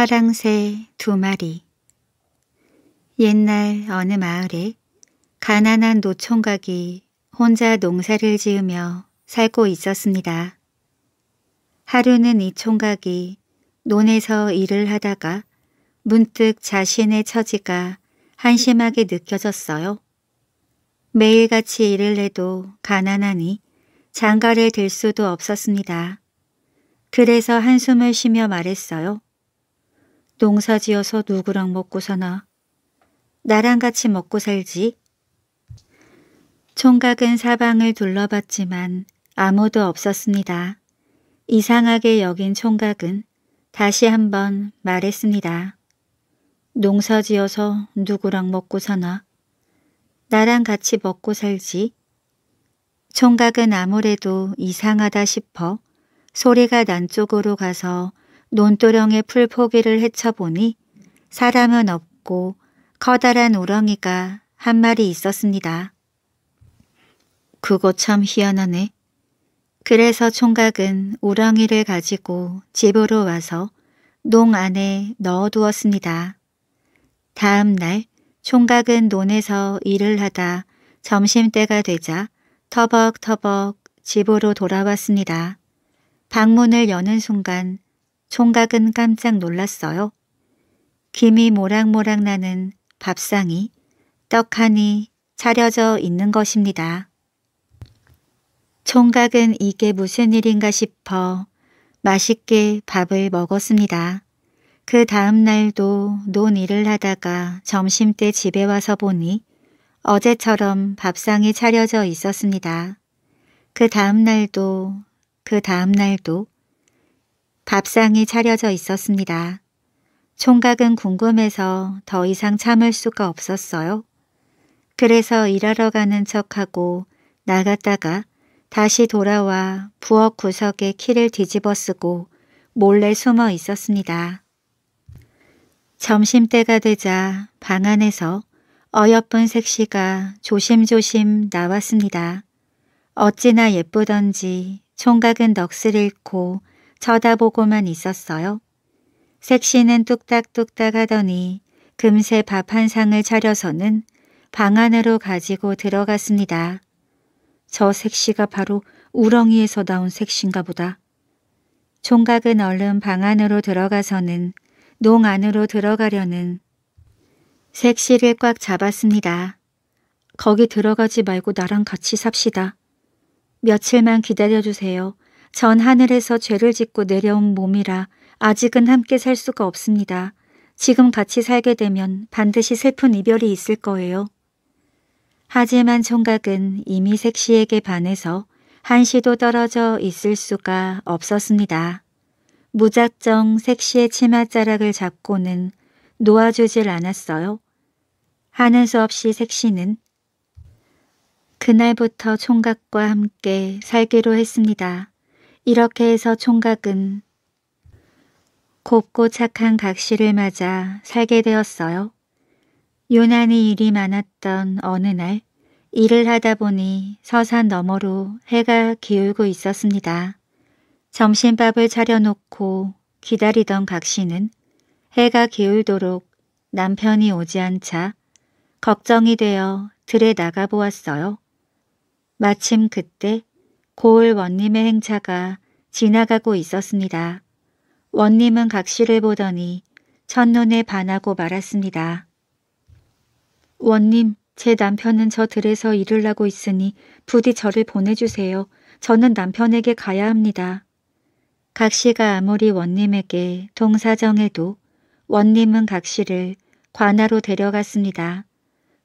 파랑새 두 마리 옛날 어느 마을에 가난한 노총각이 혼자 농사를 지으며 살고 있었습니다. 하루는 이 총각이 논에서 일을 하다가 문득 자신의 처지가 한심하게 느껴졌어요. 매일같이 일을 해도 가난하니 장가를 들 수도 없었습니다. 그래서 한숨을 쉬며 말했어요. 농사지어서 누구랑 먹고 사나. 나랑 같이 먹고 살지. 총각은 사방을 둘러봤지만 아무도 없었습니다. 이상하게 여긴 총각은 다시 한번 말했습니다. 농사지어서 누구랑 먹고 사나. 나랑 같이 먹고 살지. 총각은 아무래도 이상하다 싶어 소리가 난 쪽으로 가서 논두렁의 풀포기를 헤쳐보니 사람은 없고 커다란 우렁이가 한 마리 있었습니다. 그거 참 희한하네. 그래서 총각은 우렁이를 가지고 집으로 와서 농 안에 넣어두었습니다. 다음 날 총각은 논에서 일을 하다 점심때가 되자 터벅터벅 집으로 돌아왔습니다. 방문을 여는 순간 총각은 깜짝 놀랐어요. 김이 모락모락 나는 밥상이 떡하니 차려져 있는 것입니다. 총각은 이게 무슨 일인가 싶어 맛있게 밥을 먹었습니다. 그 다음 날도 논 일을 하다가 점심때 집에 와서 보니 어제처럼 밥상이 차려져 있었습니다. 그 다음 날도 그 다음 날도 밥상이 차려져 있었습니다. 총각은 궁금해서 더 이상 참을 수가 없었어요. 그래서 일하러 가는 척하고 나갔다가 다시 돌아와 부엌 구석에 키를 뒤집어 쓰고 몰래 숨어 있었습니다. 점심때가 되자 방 안에서 어여쁜 색시가 조심조심 나왔습니다. 어찌나 예쁘던지 총각은 넋을 잃고 쳐다보고만 있었어요. 색시는 뚝딱뚝딱 하더니 금세 밥 한 상을 차려서는 방 안으로 가지고 들어갔습니다. 저 색시가 바로 우렁이에서 나온 색신가 보다. 총각은 얼른 방 안으로 들어가서는 농 안으로 들어가려는 색시를 꽉 잡았습니다. 거기 들어가지 말고 나랑 같이 삽시다. 며칠만 기다려주세요. 전 하늘에서 죄를 짓고 내려온 몸이라 아직은 함께 살 수가 없습니다. 지금 같이 살게 되면 반드시 슬픈 이별이 있을 거예요. 하지만 총각은 이미 색시에게 반해서 한시도 떨어져 있을 수가 없었습니다. 무작정 색시의 치맛자락을 잡고는 놓아주질 않았어요. 하는 수 없이 색시는 그날부터 총각과 함께 살기로 했습니다. 이렇게 해서 총각은 곱고 착한 각시를 맞아 살게 되었어요. 유난히 일이 많았던 어느 날 일을 하다 보니 서산 너머로 해가 기울고 있었습니다. 점심밥을 차려놓고 기다리던 각시는 해가 기울도록 남편이 오지 않자 걱정이 되어 들에 나가보았어요. 마침 그때 고을 원님의 행차가 지나가고 있었습니다. 원님은 각시를 보더니 첫눈에 반하고 말았습니다. 원님, 제 남편은 저 들에서 일을 하고 있으니 부디 저를 보내주세요. 저는 남편에게 가야 합니다. 각시가 아무리 원님에게 동사정해도 원님은 각시를 관하로 데려갔습니다.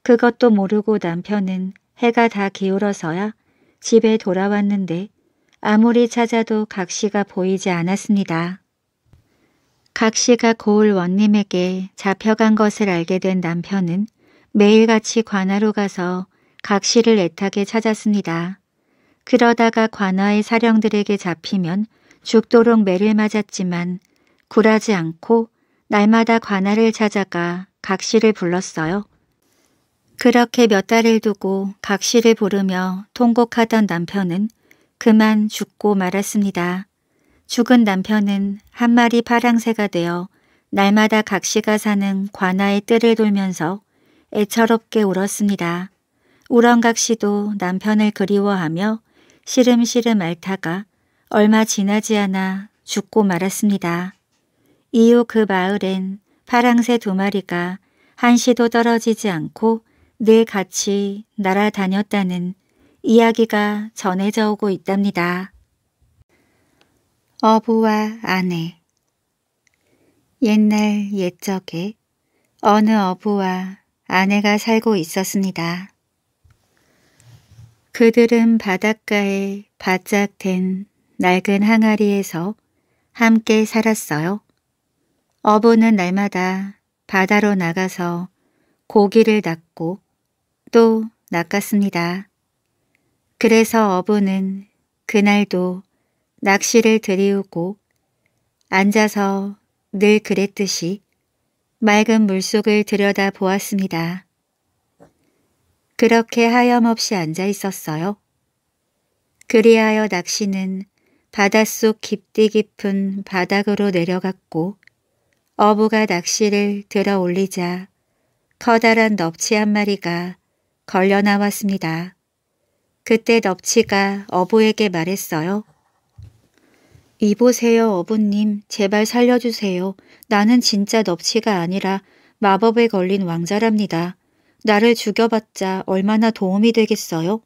그것도 모르고 남편은 해가 다 기울어서야 집에 돌아왔는데 아무리 찾아도 각시가 보이지 않았습니다. 각시가 고을 원님에게 잡혀간 것을 알게 된 남편은 매일같이 관아로 가서 각시를 애타게 찾았습니다. 그러다가 관아의 사령들에게 잡히면 죽도록 매를 맞았지만 굴하지 않고 날마다 관아를 찾아가 각시를 불렀어요. 그렇게 몇 달을 두고 각시를 부르며 통곡하던 남편은 그만 죽고 말았습니다. 죽은 남편은 한 마리 파랑새가 되어 날마다 각시가 사는 관아의 뜰을 돌면서 애처롭게 울었습니다. 우렁각시도 남편을 그리워하며 시름시름 앓다가 얼마 지나지 않아 죽고 말았습니다. 이후 그 마을엔 파랑새 두 마리가 한시도 떨어지지 않고 늘 같이 날아다녔다는 이야기가 전해져 오고 있답니다. 어부와 아내 옛날 옛적에 어느 어부와 아내가 살고 있었습니다. 그들은 바닷가에 바짝 된 낡은 항아리에서 함께 살았어요. 어부는 날마다 바다로 나가서 고기를 낚고 또 낚았습니다. 그래서 어부는 그날도 낚시를 들이우고 앉아서 늘 그랬듯이 맑은 물속을 들여다 보았습니다. 그렇게 하염없이 앉아 있었어요. 그리하여 낚시는 바닷속 깊디 깊은 바닥으로 내려갔고 어부가 낚시를 들어 올리자 커다란 넙치 한 마리가 걸려 나왔습니다. 그때 넙치가 어부에게 말했어요. 이보세요 어부님 제발 살려주세요. 나는 진짜 넙치가 아니라 마법에 걸린 왕자랍니다. 나를 죽여봤자 얼마나 도움이 되겠어요?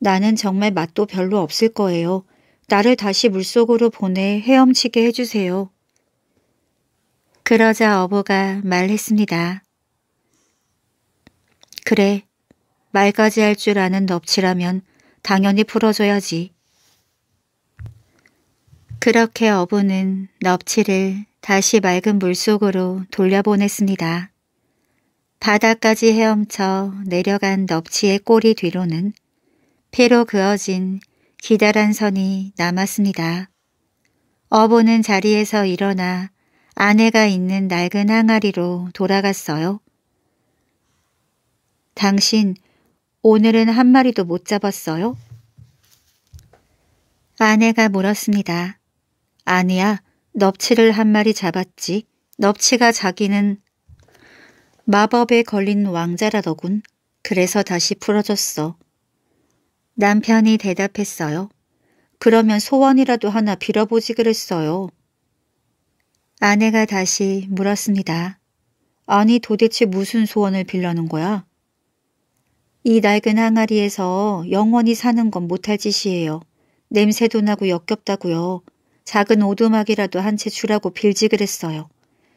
나는 정말 맛도 별로 없을 거예요. 나를 다시 물속으로 보내 헤엄치게 해주세요. 그러자 어부가 말했습니다. 그래, 말까지 할 줄 아는 넙치라면 당연히 풀어줘야지. 그렇게 어부는 넙치를 다시 맑은 물속으로 돌려보냈습니다. 바닥까지 헤엄쳐 내려간 넙치의 꼬리 뒤로는 피로 그어진 기다란 선이 남았습니다. 어부는 자리에서 일어나 아내가 있는 낡은 항아리로 돌아갔어요. 당신 오늘은 한 마리도 못 잡았어요? 아내가 물었습니다. 아니야, 넙치를 한 마리 잡았지. 넙치가 자기는 마법에 걸린 왕자라더군. 그래서 다시 풀어줬어. 남편이 대답했어요. 그러면 소원이라도 하나 빌어보지 그랬어요. 아내가 다시 물었습니다. 아니 도대체 무슨 소원을 빌라는 거야? 이 낡은 항아리에서 영원히 사는 건 못할 짓이에요. 냄새도 나고 역겹다고요. 작은 오두막이라도 한 채 주라고 빌지그랬어요.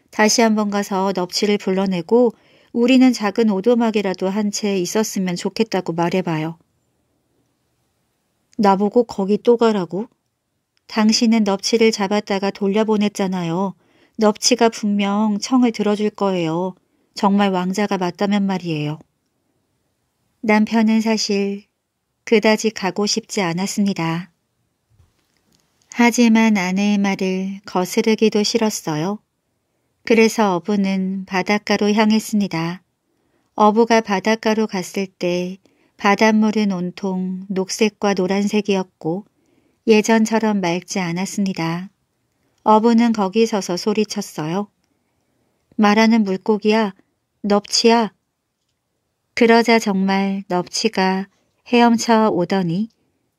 다시 한번 가서 넙치를 불러내고 우리는 작은 오두막이라도 한 채 있었으면 좋겠다고 말해봐요. 나보고 거기 또 가라고? 당신은 넙치를 잡았다가 돌려보냈잖아요. 넙치가 분명 청을 들어줄 거예요. 정말 왕자가 맞다면 말이에요. 남편은 사실 그다지 가고 싶지 않았습니다. 하지만 아내의 말을 거스르기도 싫었어요. 그래서 어부는 바닷가로 향했습니다. 어부가 바닷가로 갔을 때 바닷물은 온통 녹색과 노란색이었고 예전처럼 맑지 않았습니다. 어부는 거기 서서 소리쳤어요. 말하는 물고기야, 넙치야, 그러자 정말 넙치가 헤엄쳐 오더니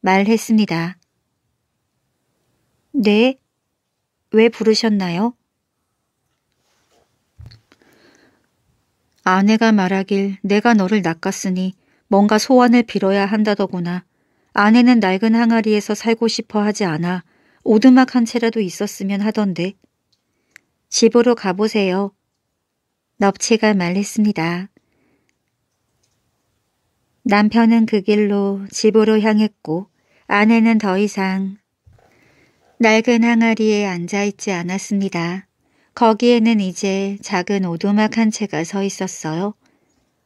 말했습니다. 네, 왜 부르셨나요? 아내가 말하길 내가 너를 낚았으니 뭔가 소원을 빌어야 한다더구나. 아내는 낡은 항아리에서 살고 싶어 하지 않아 오두막 한 채라도 있었으면 하던데. 집으로 가보세요. 넙치가 말했습니다. 남편은 그 길로 집으로 향했고 아내는 더 이상 낡은 항아리에 앉아있지 않았습니다. 거기에는 이제 작은 오두막 한 채가 서 있었어요.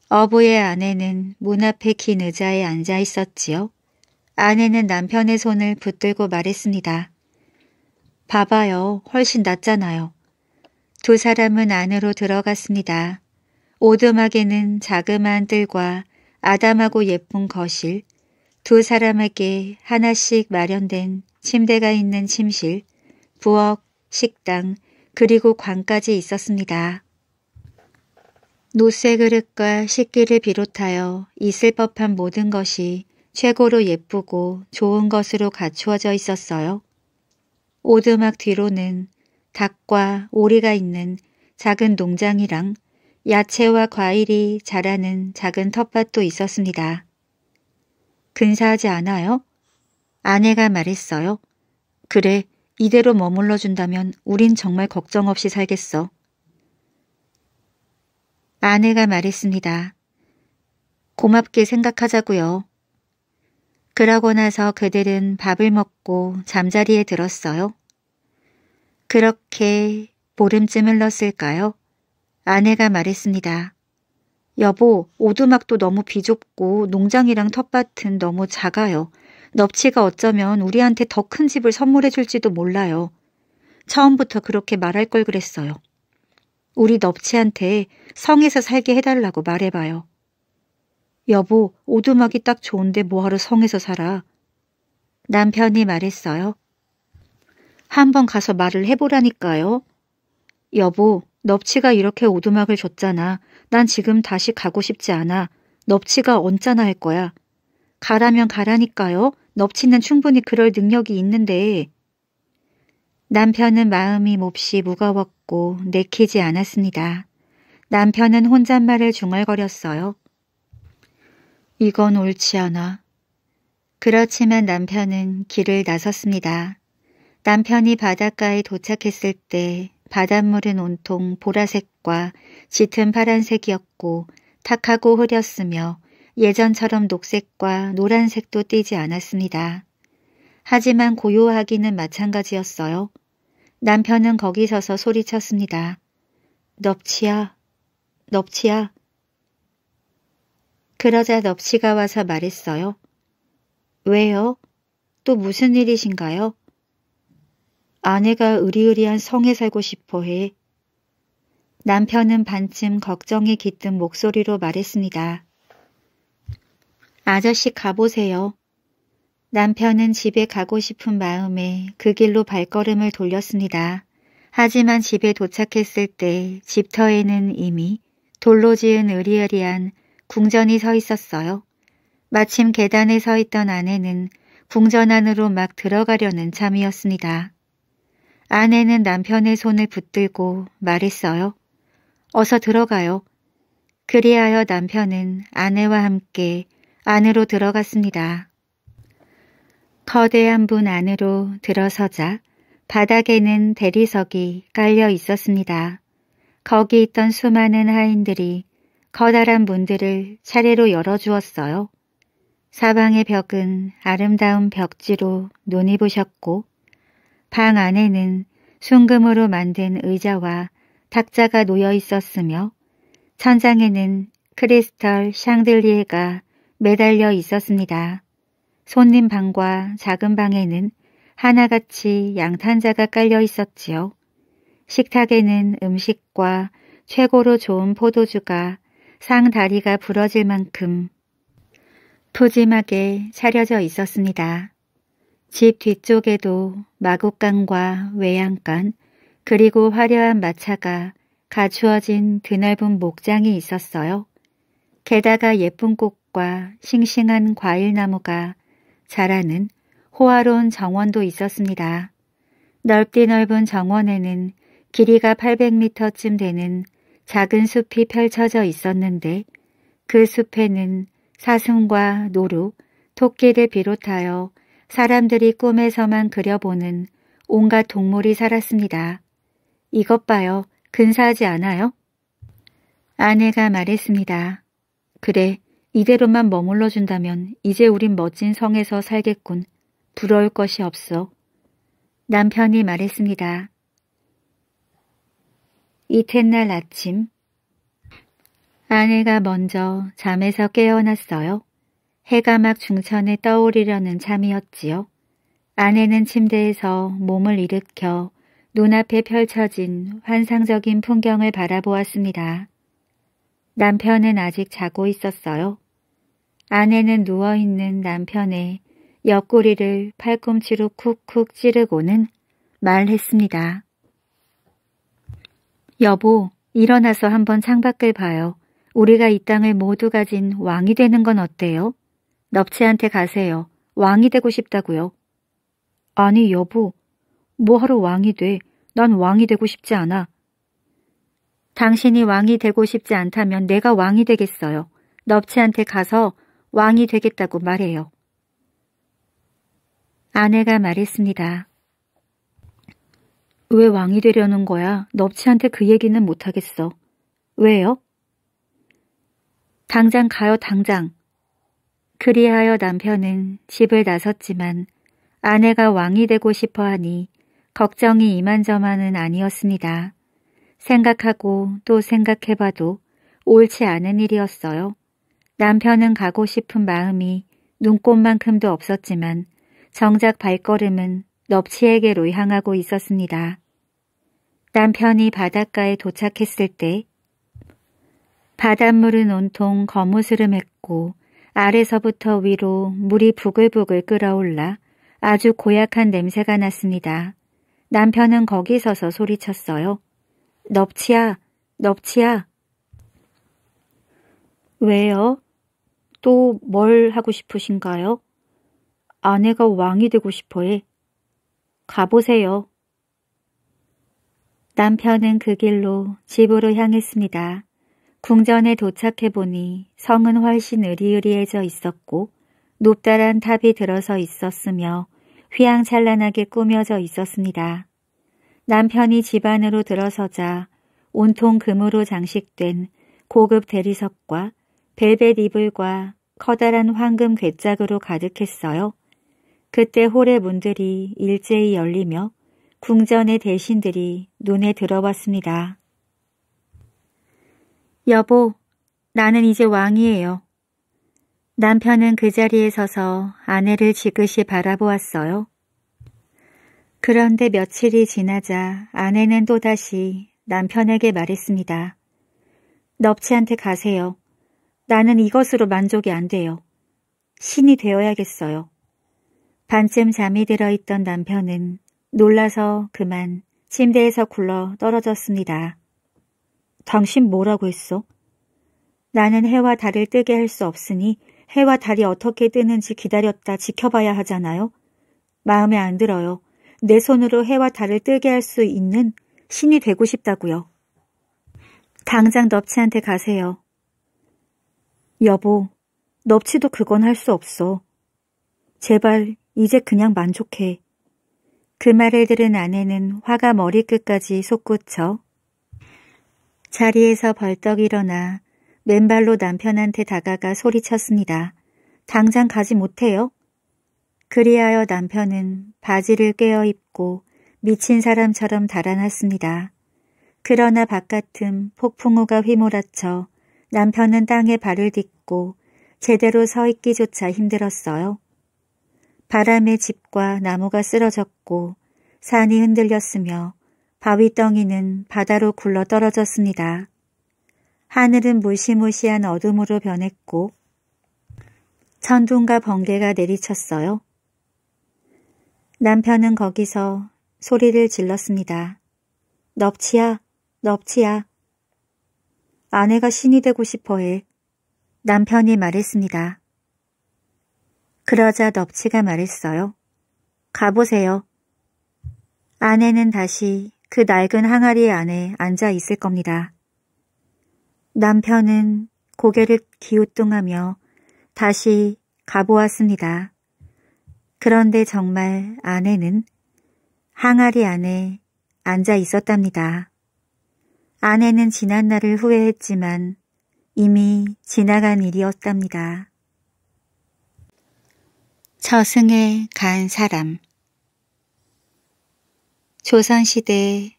어부의 아내는 문 앞에 긴 의자에 앉아 있었지요. 아내는 남편의 손을 붙들고 말했습니다. 봐봐요. 훨씬 낫잖아요. 두 사람은 안으로 들어갔습니다. 오두막에는 자그마한 뜰과 아담하고 예쁜 거실, 두 사람에게 하나씩 마련된 침대가 있는 침실, 부엌, 식당, 그리고 관까지 있었습니다. 노쇠 그릇과 식기를 비롯하여 있을 법한 모든 것이 최고로 예쁘고 좋은 것으로 갖추어져 있었어요. 오두막 뒤로는 닭과 오리가 있는 작은 농장이랑 야채와 과일이 자라는 작은 텃밭도 있었습니다. 근사하지 않아요? 아내가 말했어요. 그래, 이대로 머물러 준다면 우린 정말 걱정 없이 살겠어. 아내가 말했습니다. 고맙게 생각하자고요. 그러고 나서 그들은 밥을 먹고 잠자리에 들었어요. 그렇게 보름쯤 흘렀을까요? 아내가 말했습니다. 여보, 오두막도 너무 비좁고 농장이랑 텃밭은 너무 작아요. 넙치가 어쩌면 우리한테 더 큰 집을 선물해 줄지도 몰라요. 처음부터 그렇게 말할 걸 그랬어요. 우리 넙치한테 성에서 살게 해달라고 말해봐요. 여보, 오두막이 딱 좋은데 뭐하러 성에서 살아? 남편이 말했어요. 한번 가서 말을 해보라니까요. 여보, 넙치가 이렇게 오두막을 줬잖아. 난 지금 다시 가고 싶지 않아. 넙치가 언짢아 할 거야. 가라면 가라니까요. 넙치는 충분히 그럴 능력이 있는데. 남편은 마음이 몹시 무거웠고 내키지 않았습니다. 남편은 혼잣말을 중얼거렸어요. 이건 옳지 않아. 그렇지만 남편은 길을 나섰습니다. 남편이 바닷가에 도착했을 때 바닷물은 온통 보라색과 짙은 파란색이었고 탁하고 흐렸으며 예전처럼 녹색과 노란색도 띄지 않았습니다. 하지만 고요하기는 마찬가지였어요. 남편은 거기 서서 소리쳤습니다. 넙치야, 넙치야. 그러자 넙치가 와서 말했어요. 왜요? 또 무슨 일이신가요? 아내가 의리의리한 성에 살고 싶어해. 남편은 반쯤 걱정이 깃든 목소리로 말했습니다. 아저씨 가보세요. 남편은 집에 가고 싶은 마음에 그 길로 발걸음을 돌렸습니다. 하지만 집에 도착했을 때 집터에는 이미 돌로 지은 으리으리한 궁전이 서 있었어요. 마침 계단에 서 있던 아내는 궁전 안으로 막 들어가려는 참이었습니다. 아내는 남편의 손을 붙들고 말했어요. 어서 들어가요. 그리하여 남편은 아내와 함께 안으로 들어갔습니다. 거대한 분 안으로 들어서자 바닥에는 대리석이 깔려 있었습니다. 거기 있던 수많은 하인들이 커다란 문들을 차례로 열어주었어요. 사방의 벽은 아름다운 벽지로 눈이 부셨고 방 안에는 순금으로 만든 의자와 탁자가 놓여 있었으며 천장에는 크리스털 샹들리에가 매달려 있었습니다. 손님 방과 작은 방에는 하나같이 양탄자가 깔려 있었지요. 식탁에는 음식과 최고로 좋은 포도주가 상다리가 부러질 만큼 푸짐하게 차려져 있었습니다. 집 뒤쪽에도 마구간과 외양간 그리고 화려한 마차가 갖추어진 드넓은 목장이 있었어요. 게다가 예쁜 꽃과 싱싱한 과일나무가 자라는 호화로운 정원도 있었습니다. 넓디 넓은 정원에는 길이가 800m쯤 되는 작은 숲이 펼쳐져 있었는데 그 숲에는 사슴과 노루, 토끼를 비롯하여 사람들이 꿈에서만 그려보는 온갖 동물이 살았습니다. 이것 봐요. 근사하지 않아요? 아내가 말했습니다. 그래, 이대로만 머물러준다면 이제 우린 멋진 성에서 살겠군. 부러울 것이 없어. 남편이 말했습니다. 이튿날 아침 아내가 먼저 잠에서 깨어났어요. 해가 막 중천에 떠오르려는 참이었지요. 아내는 침대에서 몸을 일으켜 눈앞에 펼쳐진 환상적인 풍경을 바라보았습니다. 남편은 아직 자고 있었어요. 아내는 누워있는 남편의 옆구리를 팔꿈치로 쿡쿡 찌르고는 말했습니다. 여보, 일어나서 한번 창밖을 봐요. 우리가 이 땅을 모두 가진 왕이 되는 건 어때요? 넙치한테 가세요. 왕이 되고 싶다고요. 아니 여보, 뭐하러 왕이 돼? 난 왕이 되고 싶지 않아. 당신이 왕이 되고 싶지 않다면 내가 왕이 되겠어요. 넙치한테 가서 왕이 되겠다고 말해요. 아내가 말했습니다. 왜 왕이 되려는 거야? 넙치한테 그 얘기는 못하겠어. 왜요? 당장 가요, 당장. 그리하여 남편은 집을 나섰지만 아내가 왕이 되고 싶어 하니 걱정이 이만저만은 아니었습니다. 생각하고 또 생각해봐도 옳지 않은 일이었어요. 남편은 가고 싶은 마음이 눈꽃만큼도 없었지만 정작 발걸음은 넙치에게로 향하고 있었습니다. 남편이 바닷가에 도착했을 때 바닷물은 온통 거무스름했고 아래서부터 위로 물이 부글부글 끓어올라 아주 고약한 냄새가 났습니다. 남편은 거기 서서 소리쳤어요. 넙치야, 넙치야. 왜요? 또 뭘 하고 싶으신가요? 아내가 왕이 되고 싶어 해. 가보세요. 남편은 그 길로 집으로 향했습니다. 궁전에 도착해 보니 성은 훨씬 으리으리해져 있었고 높다란 탑이 들어서 있었으며 휘황찬란하게 꾸며져 있었습니다. 남편이 집 안으로 들어서자 온통 금으로 장식된 고급 대리석과 벨벳 이불과 커다란 황금 괴짝으로 가득했어요. 그때 홀의 문들이 일제히 열리며 궁전의 대신들이 눈에 들어왔습니다. 여보, 나는 이제 왕이에요. 남편은 그 자리에 서서 아내를 지그시 바라보았어요. 그런데 며칠이 지나자 아내는 또다시 남편에게 말했습니다. 넙치한테 가세요. 나는 이것으로 만족이 안 돼요. 신이 되어야겠어요. 반쯤 잠이 들어있던 남편은 놀라서 그만 침대에서 굴러 떨어졌습니다. 당신 뭐라고 했어? 나는 해와 달을 뜨게 할 수 없으니 해와 달이 어떻게 뜨는지 기다렸다 지켜봐야 하잖아요. 마음에 안 들어요. 내 손으로 해와 달을 뜨게 할 수 있는 신이 되고 싶다고요. 당장 넙치한테 가세요. 여보, 넙치도 그건 할 수 없어. 제발 이제 그냥 만족해. 그 말을 들은 아내는 화가 머리끝까지 솟구쳐 자리에서 벌떡 일어나 맨발로 남편한테 다가가 소리쳤습니다. 당장 가지 못해요? 그리하여 남편은 바지를 꿰어입고 미친 사람처럼 달아났습니다. 그러나 바깥은 폭풍우가 휘몰아쳐 남편은 땅에 발을 딛고 제대로 서 있기조차 힘들었어요. 바람에 집과 나무가 쓰러졌고 산이 흔들렸으며 바위덩이는 바다로 굴러 떨어졌습니다. 하늘은 무시무시한 어둠으로 변했고 천둥과 번개가 내리쳤어요. 남편은 거기서 소리를 질렀습니다. 넙치야, 넙치야. 아내가 신이 되고 싶어해. 남편이 말했습니다. 그러자 넙치가 말했어요. 가보세요. 아내는 다시 그 낡은 항아리 안에 앉아 있을 겁니다. 남편은 고개를 기우뚱하며 다시 가보았습니다. 그런데 정말 아내는 항아리 안에 앉아 있었답니다. 아내는 지난 날을 후회했지만 이미 지나간 일이었답니다. 저승에 간 사람 조선시대에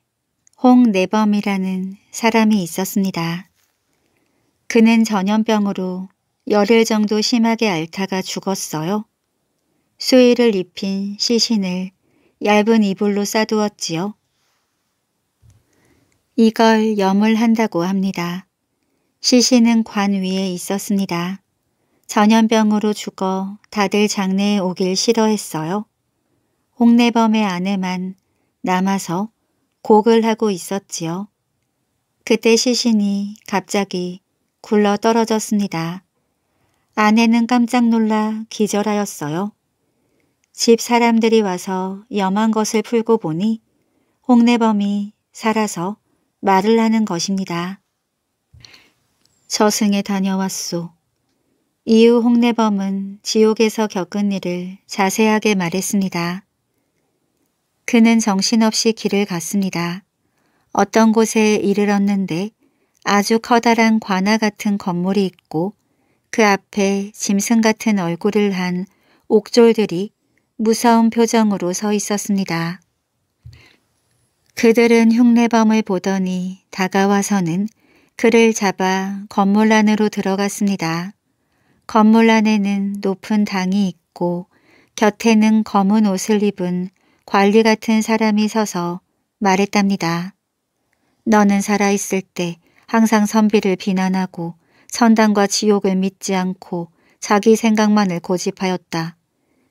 홍내범이라는 사람이 있었습니다. 그는 전염병으로 열흘 정도 심하게 앓다가 죽었어요. 수의를 입힌 시신을 얇은 이불로 싸두었지요. 이걸 염을 한다고 합니다. 시신은 관 위에 있었습니다. 전염병으로 죽어 다들 장례에 오길 싫어했어요. 홍내범의 아내만 남아서 곡을 하고 있었지요. 그때 시신이 갑자기 굴러 떨어졌습니다. 아내는 깜짝 놀라 기절하였어요. 집 사람들이 와서 염한 것을 풀고 보니 홍내범이 살아서 말을 하는 것입니다. 저승에 다녀왔소. 이후 홍내범은 지옥에서 겪은 일을 자세하게 말했습니다. 그는 정신없이 길을 갔습니다. 어떤 곳에 이르렀는데 아주 커다란 관아 같은 건물이 있고 그 앞에 짐승 같은 얼굴을 한 옥졸들이 무서운 표정으로 서 있었습니다. 그들은 흉내범을 보더니 다가와서는 그를 잡아 건물 안으로 들어갔습니다. 건물 안에는 높은 당이 있고 곁에는 검은 옷을 입은 관리 같은 사람이 서서 말했답니다. 너는 살아있을 때 항상 선비를 비난하고 선당과 지옥을 믿지 않고 자기 생각만을 고집하였다.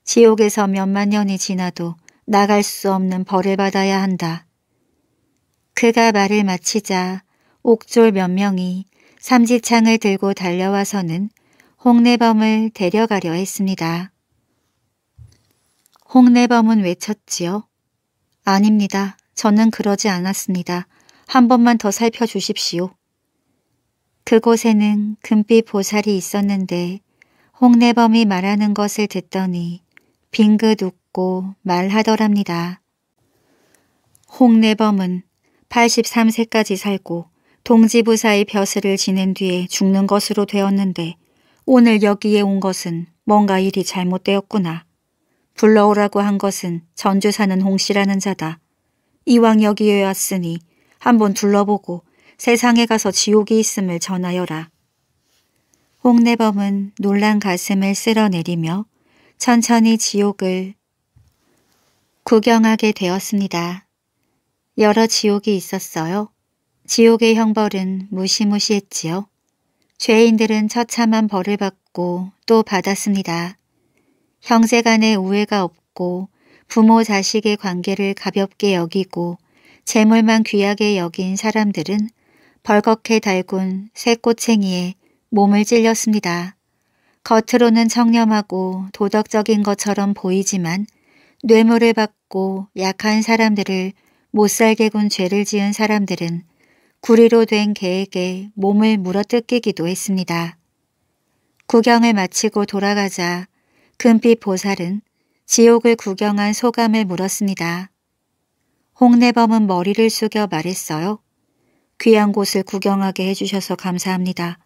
지옥에서 몇만 년이 지나도 나갈 수 없는 벌을 받아야 한다. 그가 말을 마치자 옥졸 몇 명이 삼지창을 들고 달려와서는 홍내범을 데려가려 했습니다. 홍내범은 외쳤지요. 아닙니다. 저는 그러지 않았습니다. 한 번만 더 살펴주십시오. 그곳에는 금빛 보살이 있었는데 홍내범이 말하는 것을 듣더니 빙긋 웃고 말하더랍니다. 홍내범은 83세까지 살고 동지부사의 벼슬을 지낸 뒤에 죽는 것으로 되었는데 오늘 여기에 온 것은 뭔가 일이 잘못되었구나. 불러오라고 한 것은 전주 사는 홍씨라는 자다. 이왕 여기에 왔으니 한번 둘러보고 세상에 가서 지옥이 있음을 전하여라. 홍내범은 놀란 가슴을 쓸어내리며 천천히 지옥을 구경하게 되었습니다. 여러 지옥이 있었어요. 지옥의 형벌은 무시무시했지요. 죄인들은 처참한 벌을 받고 또 받았습니다. 형제 간의 우애가 없고 부모 자식의 관계를 가볍게 여기고 재물만 귀하게 여긴 사람들은 벌겋게 달군 새꼬챙이에 몸을 찔렸습니다. 겉으로는 청렴하고 도덕적인 것처럼 보이지만 뇌물을 받고 약한 사람들을 못살게 군 죄를 지은 사람들은 구리로 된 개에게 몸을 물어뜯기기도 했습니다. 구경을 마치고 돌아가자 금빛 보살은 지옥을 구경한 소감을 물었습니다. 홍내범은 머리를 숙여 말했어요. 귀한 곳을 구경하게 해주셔서 감사합니다.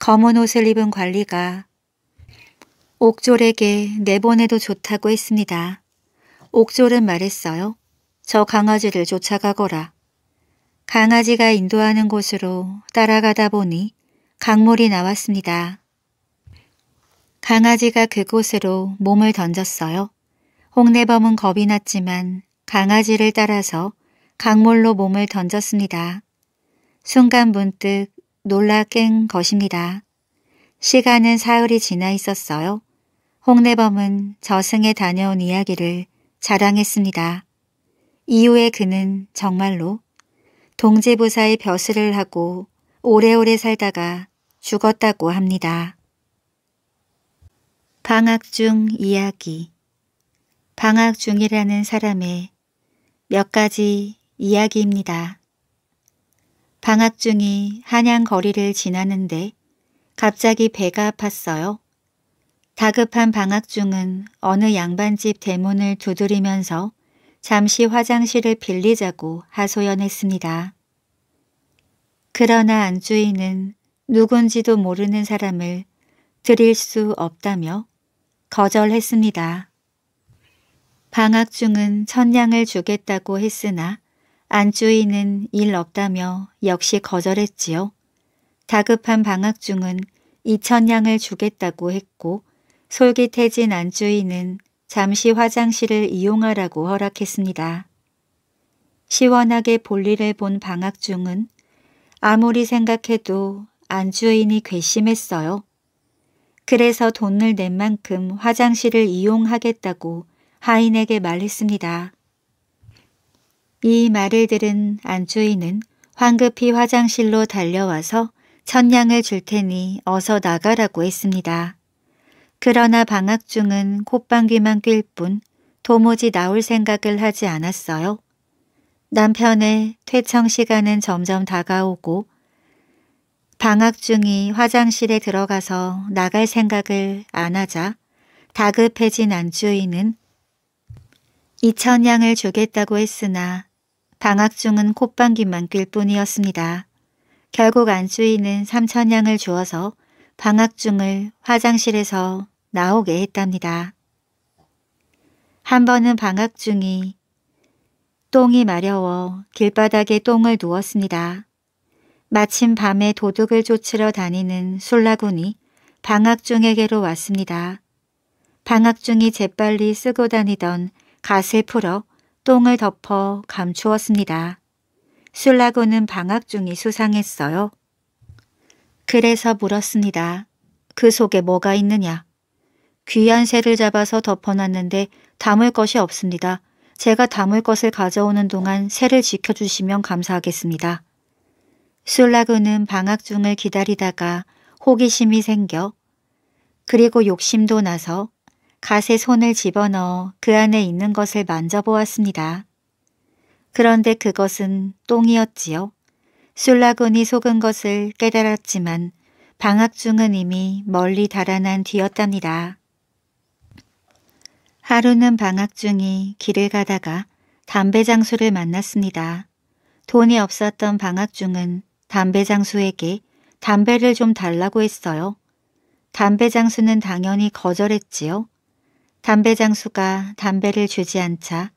검은 옷을 입은 관리가 옥졸에게 내보내도 좋다고 했습니다. 옥졸은 말했어요. 저 강아지를 쫓아가거라. 강아지가 인도하는 곳으로 따라가다 보니 강물이 나왔습니다. 강아지가 그곳으로 몸을 던졌어요. 홍내범은 겁이 났지만 강아지를 따라서 강물로 몸을 던졌습니다. 순간 문득 놀라 깬 것입니다. 시간은 사흘이 지나 있었어요. 홍내범은 저승에 다녀온 이야기를 자랑했습니다. 이후에 그는 정말로 동지부사의 벼슬을 하고 오래오래 살다가 죽었다고 합니다. 방학 중 이야기 방학 중이라는 사람의 몇 가지 이야기입니다. 방학 중이 한양 거리를 지나는데 갑자기 배가 아팠어요. 다급한 방학 중은 어느 양반집 대문을 두드리면서 잠시 화장실을 빌리자고 하소연했습니다. 그러나 안주인은 누군지도 모르는 사람을 드릴 수 없다며 거절했습니다. 방학 중은 천냥을 주겠다고 했으나 안주인은 일 없다며 역시 거절했지요. 다급한 방학 중은 이천냥을 주겠다고 했고 솔깃해진 안주인은 잠시 화장실을 이용하라고 허락했습니다. 시원하게 볼일을 본 방학 중은 아무리 생각해도 안주인이 괘씸했어요. 그래서 돈을 낸 만큼 화장실을 이용하겠다고 하인에게 말했습니다. 이 말을 들은 안주인은 황급히 화장실로 달려와서 천냥을 줄 테니 어서 나가라고 했습니다. 그러나 방학 중은 콧방귀만 낄뿐 도무지 나올 생각을 하지 않았어요. 남편의 퇴청 시간은 점점 다가오고 방학 중이 화장실에 들어가서 나갈 생각을 안 하자 다급해진 안주인은 이천냥을 주겠다고 했으나 방학 중은 콧방귀만 낄 뿐이었습니다. 결국 안주인은 삼천냥을 주어서 방학 중을 화장실에서 나오게 했답니다. 한 번은 방학 중이 똥이 마려워 길바닥에 똥을 누웠습니다. 마침 밤에 도둑을 쫓으러 다니는 술라군이 방학중에게로 왔습니다. 방학중이 재빨리 쓰고 다니던 갓을 풀어 똥을 덮어 감추었습니다. 술라군은 방학중이 수상했어요. 그래서 물었습니다. 그 속에 뭐가 있느냐? 귀한 새를 잡아서 덮어놨는데 담을 것이 없습니다. 제가 담을 것을 가져오는 동안 새를 지켜주시면 감사하겠습니다. 술라그는 방학 중을 기다리다가 호기심이 생겨 그리고 욕심도 나서 갓에 손을 집어넣어 그 안에 있는 것을 만져보았습니다. 그런데 그것은 똥이었지요. 술라군이 속은 것을 깨달았지만 방학중은 이미 멀리 달아난 뒤였답니다. 하루는 방학중이 길을 가다가 담배 장수를 만났습니다. 돈이 없었던 방학중은 담배 장수에게 담배를 좀 달라고 했어요. 담배 장수는 당연히 거절했지요. 담배 장수가 담배를 주지 않자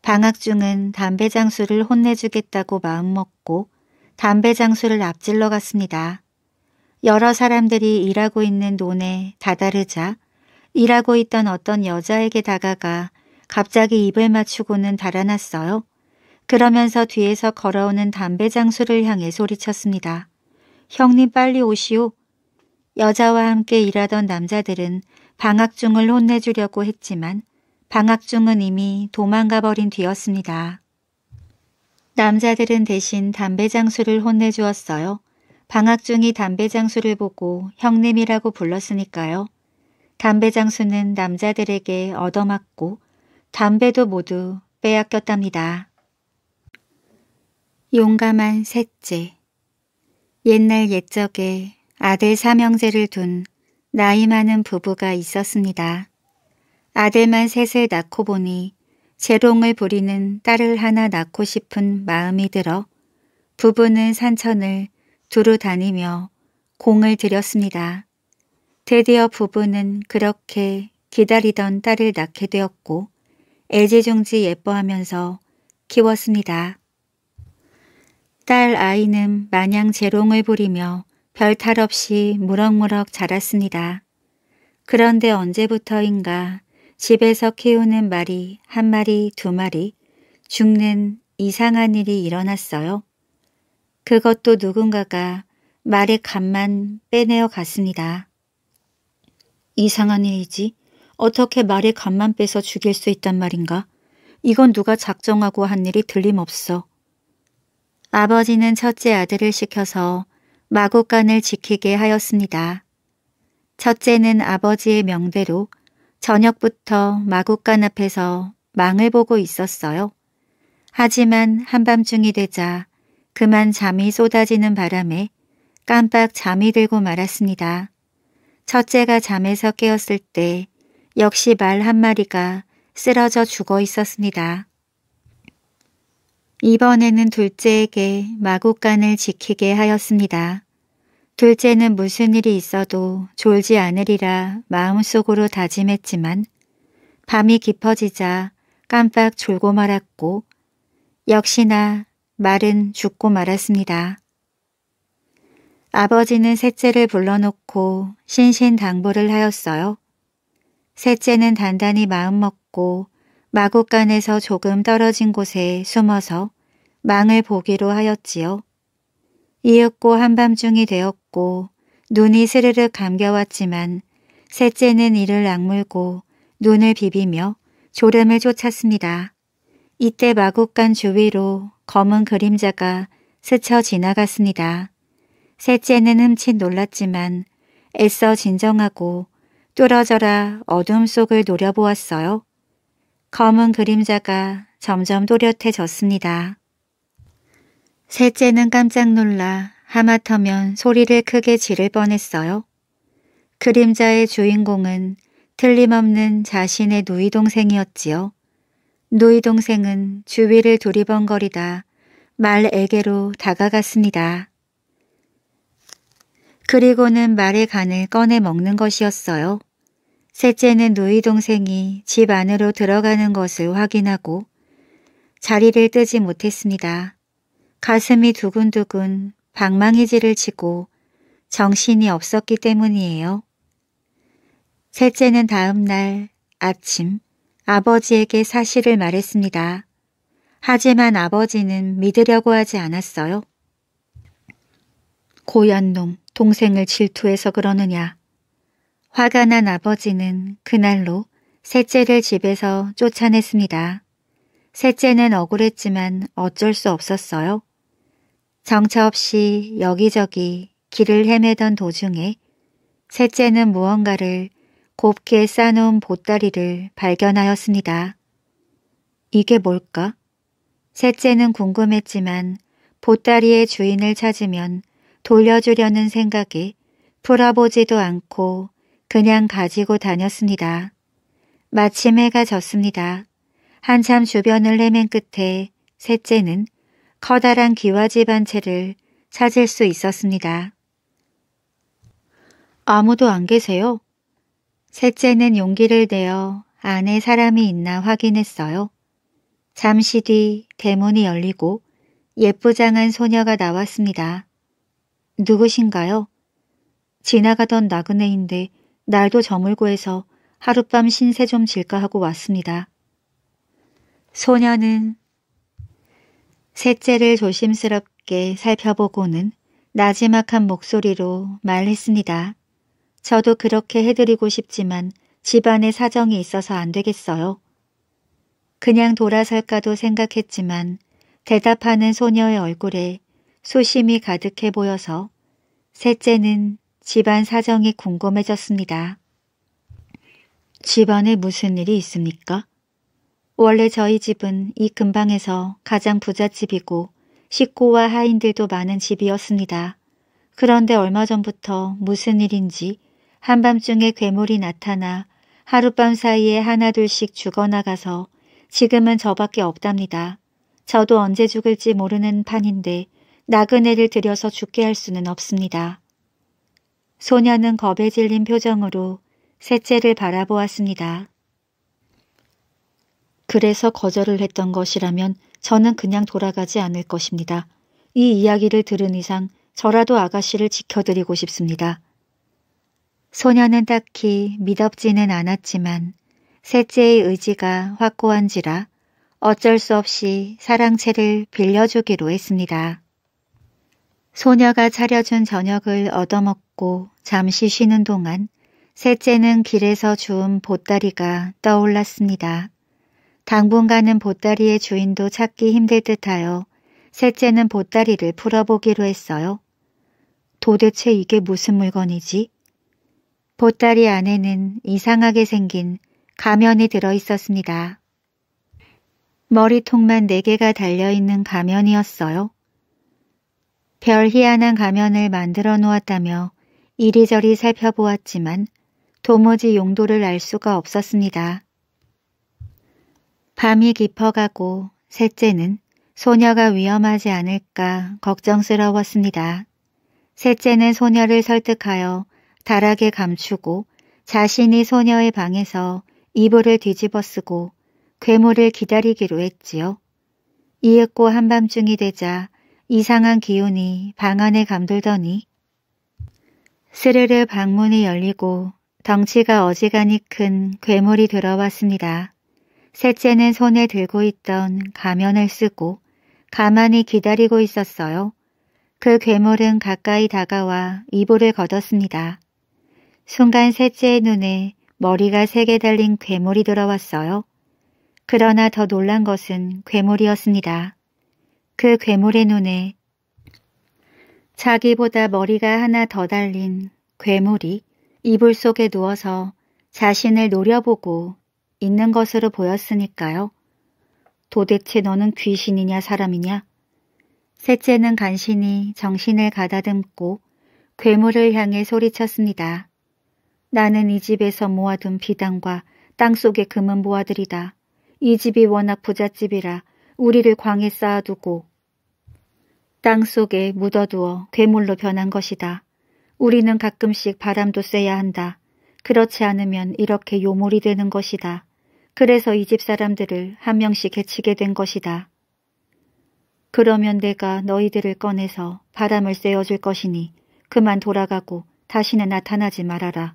방학 중은 담배 장수를 혼내주겠다고 마음먹고 담배 장수를 앞질러 갔습니다. 여러 사람들이 일하고 있는 논에 다다르자 일하고 있던 어떤 여자에게 다가가 갑자기 입을 맞추고는 달아났어요. 그러면서 뒤에서 걸어오는 담배 장수를 향해 소리쳤습니다. 형님 빨리 오시오. 여자와 함께 일하던 남자들은 방학중을 혼내주려고 했지만 방학중은 이미 도망가 버린 뒤였습니다. 남자들은 대신 담배 장수를 혼내주었어요. 방학중이 담배 장수를 보고 형님이라고 불렀으니까요. 담배 장수는 남자들에게 얻어맞고 담배도 모두 빼앗겼답니다. 용감한 셋째. 옛날 옛적에 아들 삼형제를 둔 나이 많은 부부가 있었습니다. 아들만 셋을 낳고 보니 재롱을 부리는 딸을 하나 낳고 싶은 마음이 들어 부부는 산천을 두루 다니며 공을 들였습니다. 드디어 부부는 그렇게 기다리던 딸을 낳게 되었고 애지중지 예뻐하면서 키웠습니다. 딸 아이는 마냥 재롱을 부리며 별탈 없이 무럭무럭 자랐습니다. 그런데 언제부터인가 집에서 키우는 말이 한 마리 두 마리 죽는 이상한 일이 일어났어요. 그것도 누군가가 말의 간만 빼내어 갔습니다. 이상한 일이지? 어떻게 말의 간만 빼서 죽일 수 있단 말인가? 이건 누가 작정하고 한 일이 들림없어. 아버지는 첫째 아들을 시켜서 마곡간을 지키게 하였습니다. 첫째는 아버지의 명대로 저녁부터 마곡간 앞에서 망을 보고 있었어요. 하지만 한밤중이 되자 그만 잠이 쏟아지는 바람에 깜빡 잠이 들고 말았습니다. 첫째가 잠에서 깨었을 때 역시 말 한마리가 쓰러져 죽어 있었습니다. 이번에는 둘째에게 마곡간을 지키게 하였습니다. 둘째는 무슨 일이 있어도 졸지 않으리라 마음속으로 다짐했지만 밤이 깊어지자 깜빡 졸고 말았고 역시나 말은 죽고 말았습니다. 아버지는 셋째를 불러놓고 신신당부를 하였어요. 셋째는 단단히 마음먹고 마곡간에서 조금 떨어진 곳에 숨어서 망을 보기로 하였지요. 이윽고 한밤중이 되었고 눈이 스르르 감겨왔지만 셋째는 이를 악물고 눈을 비비며 졸음을 쫓았습니다. 이때 마구간 주위로 검은 그림자가 스쳐 지나갔습니다. 셋째는 흠칫 놀랐지만 애써 진정하고 뚫어져라 어둠 속을 노려보았어요. 검은 그림자가 점점 또렷해졌습니다. 셋째는 깜짝 놀라 하마터면 소리를 크게 지를 뻔했어요. 그림자의 주인공은 틀림없는 자신의 누이 동생이었지요. 누이 동생은 주위를 두리번거리다 말에게로 다가갔습니다. 그리고는 말의 간을 꺼내 먹는 것이었어요. 셋째는 누이 동생이 집 안으로 들어가는 것을 확인하고 자리를 뜨지 못했습니다. 가슴이 두근두근 방망이질을 치고 정신이 없었기 때문이에요. 셋째는 다음 날 아침 아버지에게 사실을 말했습니다. 하지만 아버지는 믿으려고 하지 않았어요. 고얀 놈, 동생을 질투해서 그러느냐. 화가 난 아버지는 그날로 셋째를 집에서 쫓아냈습니다. 셋째는 억울했지만 어쩔 수 없었어요. 정처 없이 여기저기 길을 헤매던 도중에 셋째는 무언가를 곱게 싸놓은 보따리를 발견하였습니다. 이게 뭘까? 셋째는 궁금했지만 보따리의 주인을 찾으면 돌려주려는 생각에 풀어보지도 않고 그냥 가지고 다녔습니다. 마침 해가 졌습니다. 한참 주변을 헤맨 끝에 셋째는 커다란 기와집 한 채를 찾을 수 있었습니다. 아무도 안 계세요? 셋째는 용기를 내어 안에 사람이 있나 확인했어요. 잠시 뒤 대문이 열리고 예쁘장한 소녀가 나왔습니다. 누구신가요? 지나가던 나그네인데 날도 저물고 해서 하룻밤 신세 좀 질까 하고 왔습니다. 소녀는 셋째를 조심스럽게 살펴보고는 나지막한 목소리로 말했습니다. 저도 그렇게 해드리고 싶지만 집안의 사정이 있어서 안 되겠어요. 그냥 돌아설까도 생각했지만 대답하는 소녀의 얼굴에 소심이 가득해 보여서 셋째는 집안 사정이 궁금해졌습니다. 집안에 무슨 일이 있습니까? 원래 저희 집은 이 근방에서 가장 부잣집이고 식구와 하인들도 많은 집이었습니다. 그런데 얼마 전부터 무슨 일인지 한밤중에 괴물이 나타나 하룻밤 사이에 하나둘씩 죽어나가서 지금은 저밖에 없답니다. 저도 언제 죽을지 모르는 판인데 나그네를 들여서 죽게 할 수는 없습니다. 소녀는 겁에 질린 표정으로 셋째를 바라보았습니다. 그래서 거절을 했던 것이라면 저는 그냥 돌아가지 않을 것입니다. 이 이야기를 들은 이상 저라도 아가씨를 지켜드리고 싶습니다. 소녀는 딱히 믿업지는 않았지만 셋째의 의지가 확고한지라 어쩔 수 없이 사랑채를 빌려주기로 했습니다. 소녀가 차려준 저녁을 얻어먹고 잠시 쉬는 동안 셋째는 길에서 주운 보따리가 떠올랐습니다. 당분간은 보따리의 주인도 찾기 힘들 듯하여 셋째는 보따리를 풀어보기로 했어요. 도대체 이게 무슨 물건이지? 보따리 안에는 이상하게 생긴 가면이 들어있었습니다. 머리통만 네개가 달려있는 가면이었어요. 별 희한한 가면을 만들어 놓았다며 이리저리 살펴보았지만 도무지 용도를 알 수가 없었습니다. 밤이 깊어가고 셋째는 소녀가 위험하지 않을까 걱정스러웠습니다. 셋째는 소녀를 설득하여 다락에 감추고 자신이 소녀의 방에서 이불을 뒤집어 쓰고 괴물을 기다리기로 했지요. 이윽고 한밤중이 되자 이상한 기운이 방 안에 감돌더니 스르르 방문이 열리고 덩치가 어지간히 큰 괴물이 들어왔습니다. 셋째는 손에 들고 있던 가면을 쓰고 가만히 기다리고 있었어요. 그 괴물은 가까이 다가와 이불을 걷었습니다. 순간 셋째의 눈에 머리가 세 개 달린 괴물이 들어왔어요. 그러나 더 놀란 것은 괴물이었습니다. 그 괴물의 눈에 자기보다 머리가 하나 더 달린 괴물이 이불 속에 누워서 자신을 노려보고 있는 것으로 보였으니까요. 도대체 너는 귀신이냐 사람이냐? 셋째는 간신히 정신을 가다듬고 괴물을 향해 소리쳤습니다. 나는 이 집에서 모아둔 비단과 땅속의 금은 모아들이다. 이 집이 워낙 부잣집이라 우리를 광에 쌓아두고 땅속에 묻어두어 괴물로 변한 것이다. 우리는 가끔씩 바람도 쐬야 한다. 그렇지 않으면 이렇게 요물이 되는 것이다. 그래서 이 집 사람들을 한 명씩 해치게 된 것이다. 그러면 내가 너희들을 꺼내서 바람을 쐬어줄 것이니 그만 돌아가고 다시는 나타나지 말아라.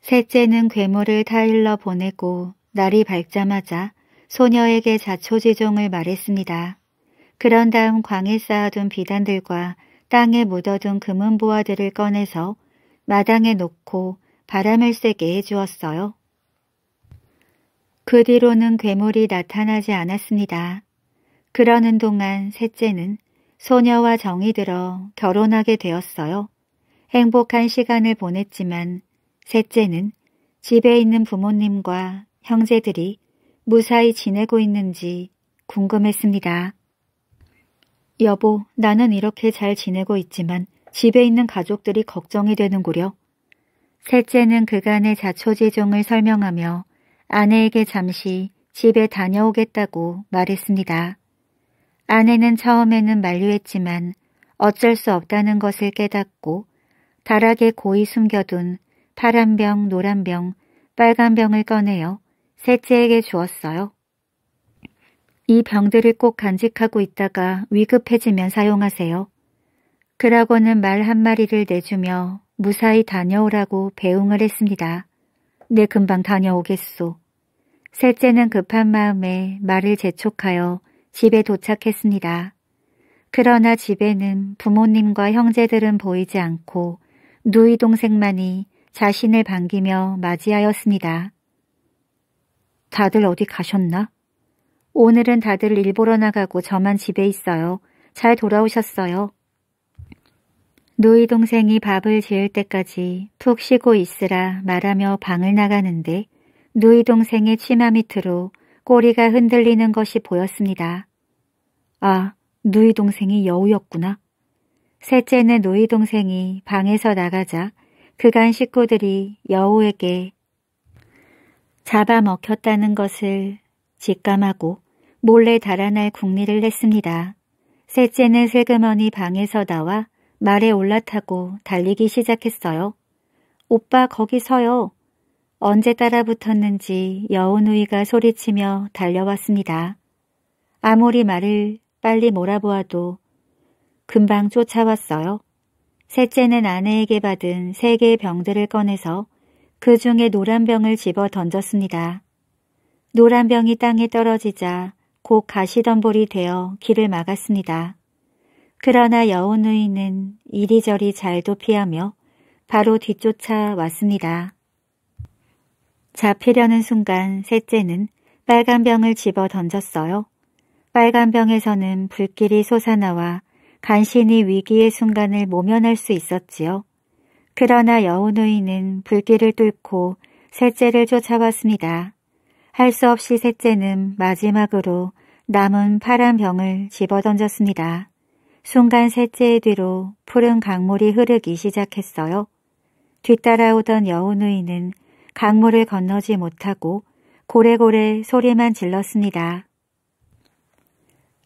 셋째는 괴물을 타일러 보내고 날이 밝자마자 소녀에게 자초지종을 말했습니다. 그런 다음 광에 쌓아둔 비단들과 땅에 묻어둔 금은 보화들을 꺼내서 마당에 놓고 바람을 쐬게 해주었어요. 그 뒤로는 괴물이 나타나지 않았습니다. 그러는 동안 셋째는 소녀와 정이 들어 결혼하게 되었어요. 행복한 시간을 보냈지만 셋째는 집에 있는 부모님과 형제들이 무사히 지내고 있는지 궁금했습니다. 여보, 나는 이렇게 잘 지내고 있지만 집에 있는 가족들이 걱정이 되는구려. 셋째는 그간의 자초지종을 설명하며 아내에게 잠시 집에 다녀오겠다고 말했습니다. 아내는 처음에는 만류했지만 어쩔 수 없다는 것을 깨닫고 다락에 고이 숨겨둔 파란 병, 노란 병, 빨간 병을 꺼내어 셋째에게 주었어요. 이 병들을 꼭 간직하고 있다가 위급해지면 사용하세요. 그라고는 말 한마리를 내주며 무사히 다녀오라고 배웅을 했습니다. 내 금방 다녀오겠소. 셋째는 급한 마음에 말을 재촉하여 집에 도착했습니다. 그러나 집에는 부모님과 형제들은 보이지 않고 누이 동생만이 자신을 반기며 맞이하였습니다. 다들 어디 가셨나? 오늘은 다들 일보러 나가고 저만 집에 있어요. 잘 돌아오셨어요. 누이 동생이 밥을 지을 때까지 푹 쉬고 있으라 말하며 방을 나가는데 누이 동생의 치마 밑으로 꼬리가 흔들리는 것이 보였습니다. 아, 누이 동생이 여우였구나. 셋째는 누이 동생이 방에서 나가자 그간 식구들이 여우에게 잡아먹혔다는 것을 직감하고 몰래 달아날 궁리를 했습니다. 셋째는 슬그머니 방에서 나와 말에 올라타고 달리기 시작했어요. 오빠 거기 서요. 언제 따라 붙었는지 여우누이가 소리치며 달려왔습니다. 아무리 말을 빨리 몰아보아도 금방 쫓아왔어요. 셋째는 아내에게 받은 세 개의 병들을 꺼내서 그 중에 노란 병을 집어 던졌습니다. 노란 병이 땅에 떨어지자 곧 가시덤불이 되어 길을 막았습니다. 그러나 여우누이는 이리저리 잘도 피하며 바로 뒤쫓아 왔습니다. 잡히려는 순간 셋째는 빨간 병을 집어 던졌어요. 빨간 병에서는 불길이 솟아나와 간신히 위기의 순간을 모면할 수 있었지요. 그러나 여우누이는 불길을 뚫고 셋째를 쫓아왔습니다. 할 수 없이 셋째는 마지막으로 남은 파란 병을 집어던졌습니다. 순간 셋째의 뒤로 푸른 강물이 흐르기 시작했어요. 뒤따라오던 여우누이는 강물을 건너지 못하고 고래고래 소리만 질렀습니다.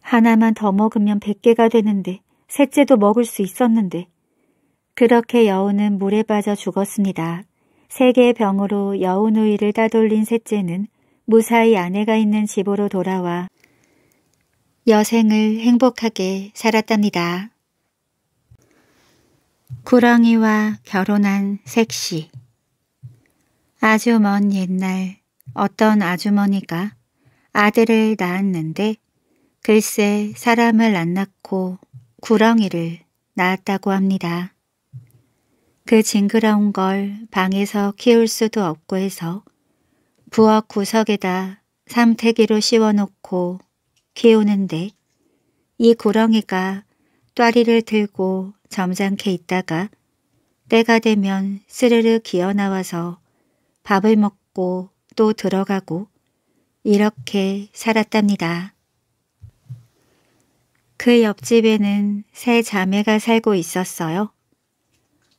하나만 더 먹으면 100개가 되는데 셋째도 먹을 수 있었는데 그렇게 여우는 물에 빠져 죽었습니다. 세 개의 병으로 여우누이를 따돌린 셋째는 무사히 아내가 있는 집으로 돌아와 여생을 행복하게 살았답니다. 구렁이와 결혼한 색시 아주 먼 옛날 어떤 아주머니가 아들을 낳았는데 글쎄 사람을 안 낳고 구렁이를 낳았다고 합니다. 그 징그러운 걸 방에서 키울 수도 없고 해서 부엌 구석에다 삼태기로 씌워놓고 비우는데이 구렁이가 또아리를 들고 점잖게 있다가 때가 되면 스르르 기어나와서 밥을 먹고 또 들어가고 이렇게 살았답니다. 그 옆집에는 세 자매가 살고 있었어요.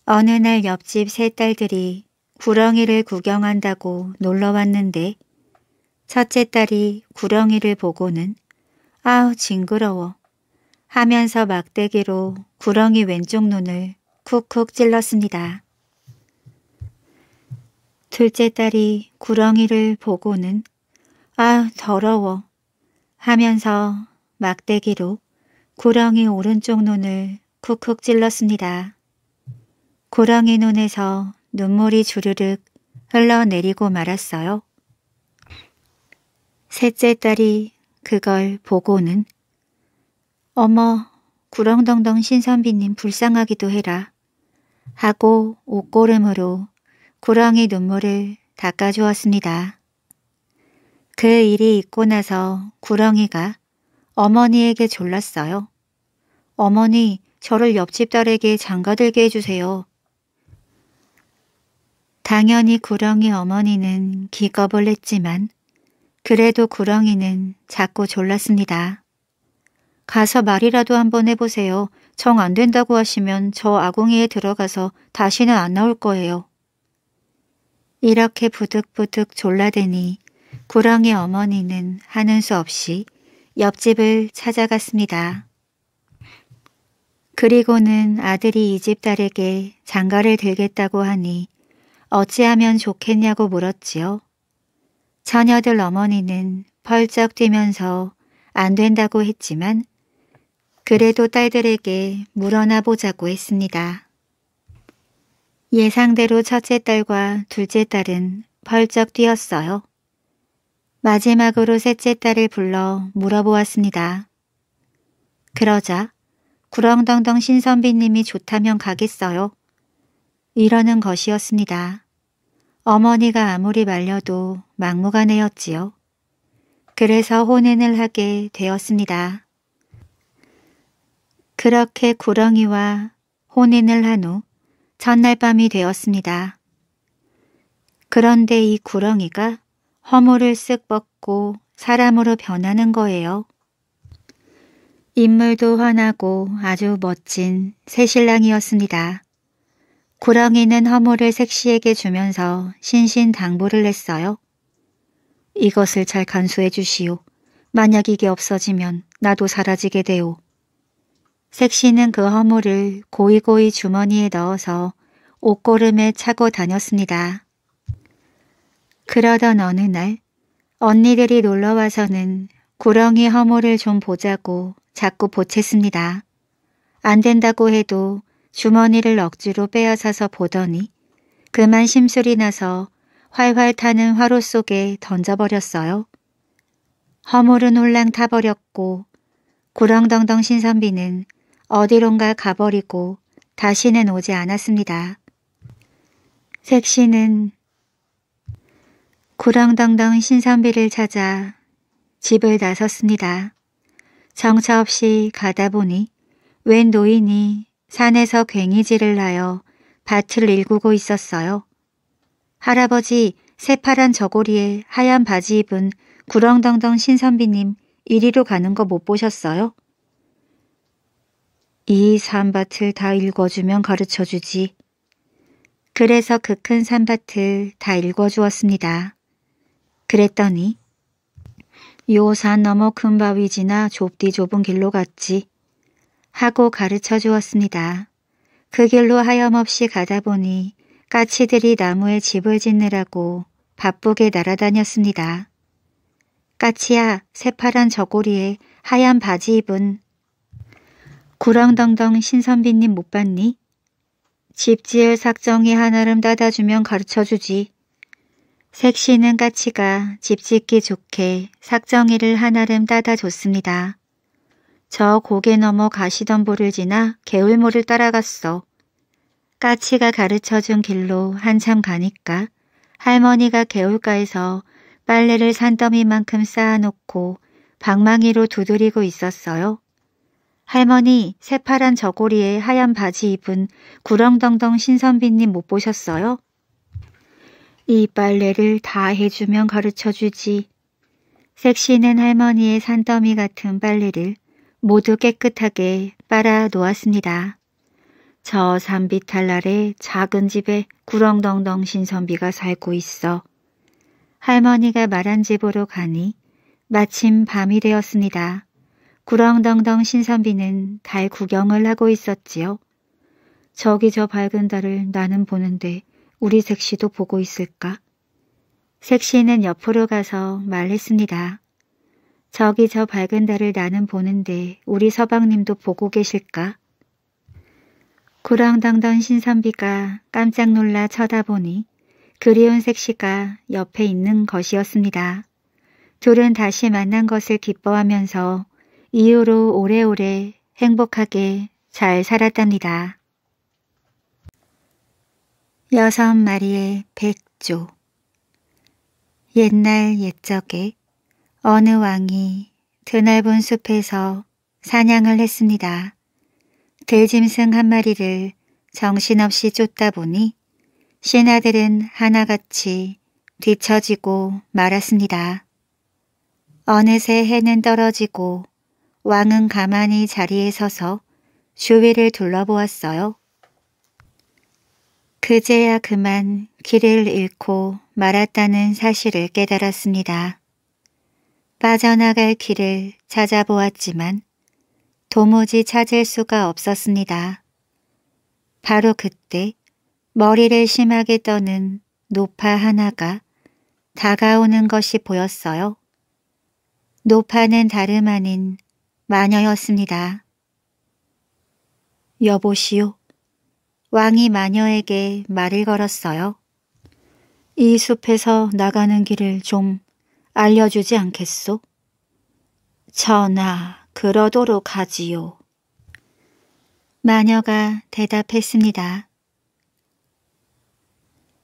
어느 날 옆집 세 딸들이 구렁이를 구경한다고 놀러 왔는데 첫째 딸이 구렁이를 보고는 아우 징그러워 하면서 막대기로 구렁이 왼쪽 눈을 쿡쿡 찔렀습니다. 둘째 딸이 구렁이를 보고는 아우 더러워 하면서 막대기로 구렁이 오른쪽 눈을 쿡쿡 찔렀습니다. 구렁이 눈에서 눈물이 주르륵 흘러내리고 말았어요. 셋째 딸이 그걸 보고는 어머 구렁덩덩 신선비님 불쌍하기도 해라 하고 옷고름으로 구렁이 눈물을 닦아주었습니다. 그 일이 있고 나서 구렁이가 어머니에게 졸랐어요. 어머니 저를 옆집 딸에게 장가들게 해주세요. 당연히 구렁이 어머니는 기겁을 했지만 그래도 구렁이는 자꾸 졸랐습니다. 가서 말이라도 한번 해보세요. 정 안 된다고 하시면 저 아궁이에 들어가서 다시는 안 나올 거예요. 이렇게 부득부득 졸라대니 구렁이 어머니는 하는 수 없이 옆집을 찾아갔습니다. 그리고는 아들이 이 집 딸에게 장가를 들겠다고 하니 어찌하면 좋겠냐고 물었지요. 처녀들 어머니는 펄쩍 뛰면서 안 된다고 했지만 그래도 딸들에게 물어나 보자고 했습니다. 예상대로 첫째 딸과 둘째 딸은 펄쩍 뛰었어요. 마지막으로 셋째 딸을 불러 물어보았습니다. 그러자 구렁덩덩 신선비님이 좋다면 가겠어요. 이러는 것이었습니다. 어머니가 아무리 말려도 막무가내였지요. 그래서 혼인을 하게 되었습니다. 그렇게 구렁이와 혼인을 한 후첫날 밤이 되었습니다. 그런데 이 구렁이가 허물을 쓱 벗고 사람으로 변하는 거예요. 인물도 환하고 아주 멋진 새신랑이었습니다. 고랑이는 허물을 색시에게 주면서 신신당부를 했어요. 이것을 잘 간수해 주시오. 만약 이게 없어지면 나도 사라지게 되오. 색시는 그 허물을 고이고이 주머니에 넣어서 옷고름에 차고 다녔습니다. 그러던 어느 날 언니들이 놀러와서는 구렁이 허물을 좀 보자고 자꾸 보챘습니다. 안 된다고 해도 주머니를 억지로 빼앗아서 보더니 그만 심술이 나서 활활 타는 화로 속에 던져버렸어요. 허물은 홀랑 타버렸고 구렁덩덩 신선비는 어디론가 가버리고 다시는 오지 않았습니다. 색시는 구렁덩덩 신선비를 찾아 집을 나섰습니다. 정처 없이 가다 보니 웬 노인이 산에서 괭이질을 하여 밭을 일구고 있었어요. 할아버지 새파란 저고리에 하얀 바지 입은 구렁덩덩 신선비님 이리로 가는 거 못 보셨어요? 이 산밭을 다 읽어주면 가르쳐주지. 그래서 그 큰 산밭을 다 읽어주었습니다. 그랬더니 요 산 넘어 큰 바위 지나 좁디 좁은 길로 갔지. 하고 가르쳐 주었습니다. 그 길로 하염없이 가다 보니 까치들이 나무에 집을 짓느라고 바쁘게 날아다녔습니다. 까치야 새파란 저고리에 하얀 바지 입은 구렁덩덩 신선비님 못 봤니? 집 지을 삭정이 한나름 따다주면 가르쳐주지. 색시는 까치가 집 짓기 좋게 삭정이를 한나름 따다줬습니다. 저 고개 넘어 가시던불을 지나 개울모를 따라갔어. 까치가 가르쳐준 길로 한참 가니까 할머니가 개울가에서 빨래를 산더미만큼 쌓아놓고 방망이로 두드리고 있었어요. 할머니 새파란 저고리에 하얀 바지 입은 구렁덩덩 신선비님 못 보셨어요? 이 빨래를 다 해주면 가르쳐주지. 섹시는 할머니의 산더미 같은 빨래를 모두 깨끗하게 빨아 놓았습니다. 저 산비탈 날에 작은 집에 구렁덩덩 신선비가 살고 있어. 할머니가 말한 집으로 가니 마침 밤이 되었습니다. 구렁덩덩 신선비는 달 구경을 하고 있었지요. 저기 저 밝은 달을 나는 보는데 우리 색시도 보고 있을까? 색시는 옆으로 가서 말했습니다. 저기 저 밝은 달을 나는 보는데 우리 서방님도 보고 계실까? 구렁덩던 신선비가 깜짝 놀라 쳐다보니 그리운 색시가 옆에 있는 것이었습니다. 둘은 다시 만난 것을 기뻐하면서 이후로 오래오래 행복하게 잘 살았답니다. 여섯 마리의 백조 옛날 옛적에 어느 왕이 드넓은 숲에서 사냥을 했습니다. 들짐승 한 마리를 정신없이 쫓다 보니 신하들은 하나같이 뒤처지고 말았습니다. 어느새 해는 떨어지고 왕은 가만히 자리에 서서 주위를 둘러보았어요. 그제야 그만 길을 잃고 말았다는 사실을 깨달았습니다. 빠져나갈 길을 찾아보았지만 도무지 찾을 수가 없었습니다. 바로 그때 머리를 심하게 떠는 노파 하나가 다가오는 것이 보였어요. 노파는 다름 아닌 마녀였습니다. 여보시오. 왕이 마녀에게 말을 걸었어요. 이 숲에서 나가는 길을 좀 알려주지 않겠소? 전하, 그러도록 하지요. 마녀가 대답했습니다.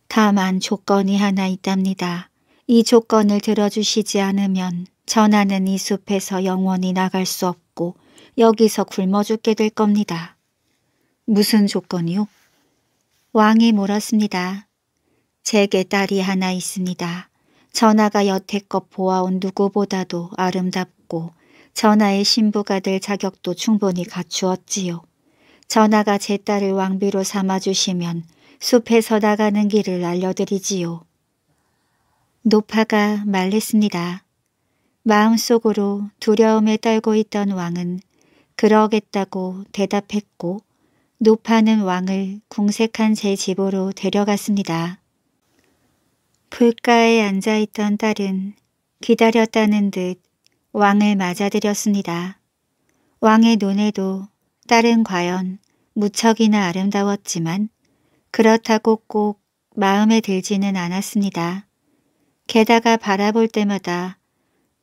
다만 조건이 하나 있답니다. 이 조건을 들어주시지 않으면 전하는 이 숲에서 영원히 나갈 수 없고 여기서 굶어 죽게 될 겁니다. 무슨 조건이요? 왕이 물었습니다. 제게 딸이 하나 있습니다. 전하가 여태껏 보아온 누구보다도 아름답고 전하의 신부가 될 자격도 충분히 갖추었지요. 전하가 제 딸을 왕비로 삼아주시면 숲에서 나가는 길을 알려드리지요. 노파가 말했습니다. 마음속으로 두려움에 떨고 있던 왕은 그러겠다고 대답했고 노파는 왕을 궁색한 제 집으로 데려갔습니다. 불가에 앉아있던 딸은 기다렸다는 듯 왕을 맞아들였습니다. 왕의 눈에도 딸은 과연 무척이나 아름다웠지만 그렇다고 꼭 마음에 들지는 않았습니다. 게다가 바라볼 때마다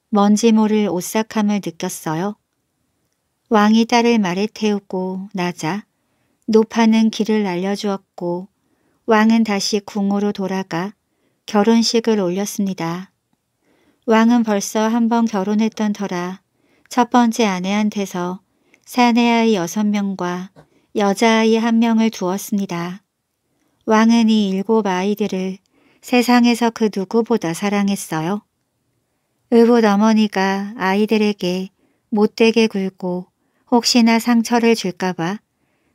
먼지 모를 오싹함을 느꼈어요. 왕이 딸을 말에 태우고 나자 노파는 길을 알려주었고 왕은 다시 궁으로 돌아가 결혼식을 올렸습니다. 왕은 벌써 한 번 결혼했던 터라 첫 번째 아내한테서 사내아이 여섯 명과 여자아이 한 명을 두었습니다. 왕은 이 일곱 아이들을 세상에서 그 누구보다 사랑했어요. 의붓 어머니가 아이들에게 못되게 굴고 혹시나 상처를 줄까봐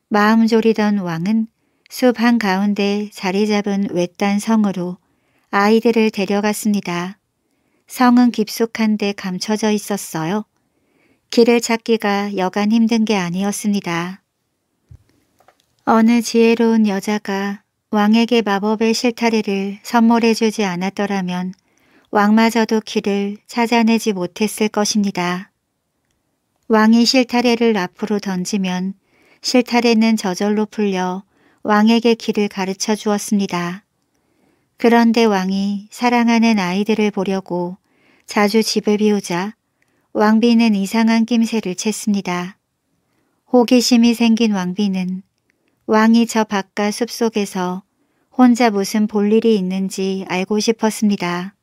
마음 졸이던 왕은 숲 한가운데 자리 잡은 외딴 성으로 아이들을 데려갔습니다. 성은 깊숙한데 감춰져 있었어요. 길을 찾기가 여간 힘든 게 아니었습니다. 어느 지혜로운 여자가 왕에게 마법의 실타래를 선물해주지 않았더라면 왕마저도 길을 찾아내지 못했을 것입니다. 왕이 실타래를 앞으로 던지면 실타래는 저절로 풀려 왕에게 길을 가르쳐 주었습니다. 그런데 왕이 사랑하는 아이들을 보려고 자주 집을 비우자 왕비는 이상한 낌새를 챘습니다. 호기심이 생긴 왕비는 왕이 저 바깥 숲속에서 혼자 무슨 볼일이 있는지 알고 싶었습니다.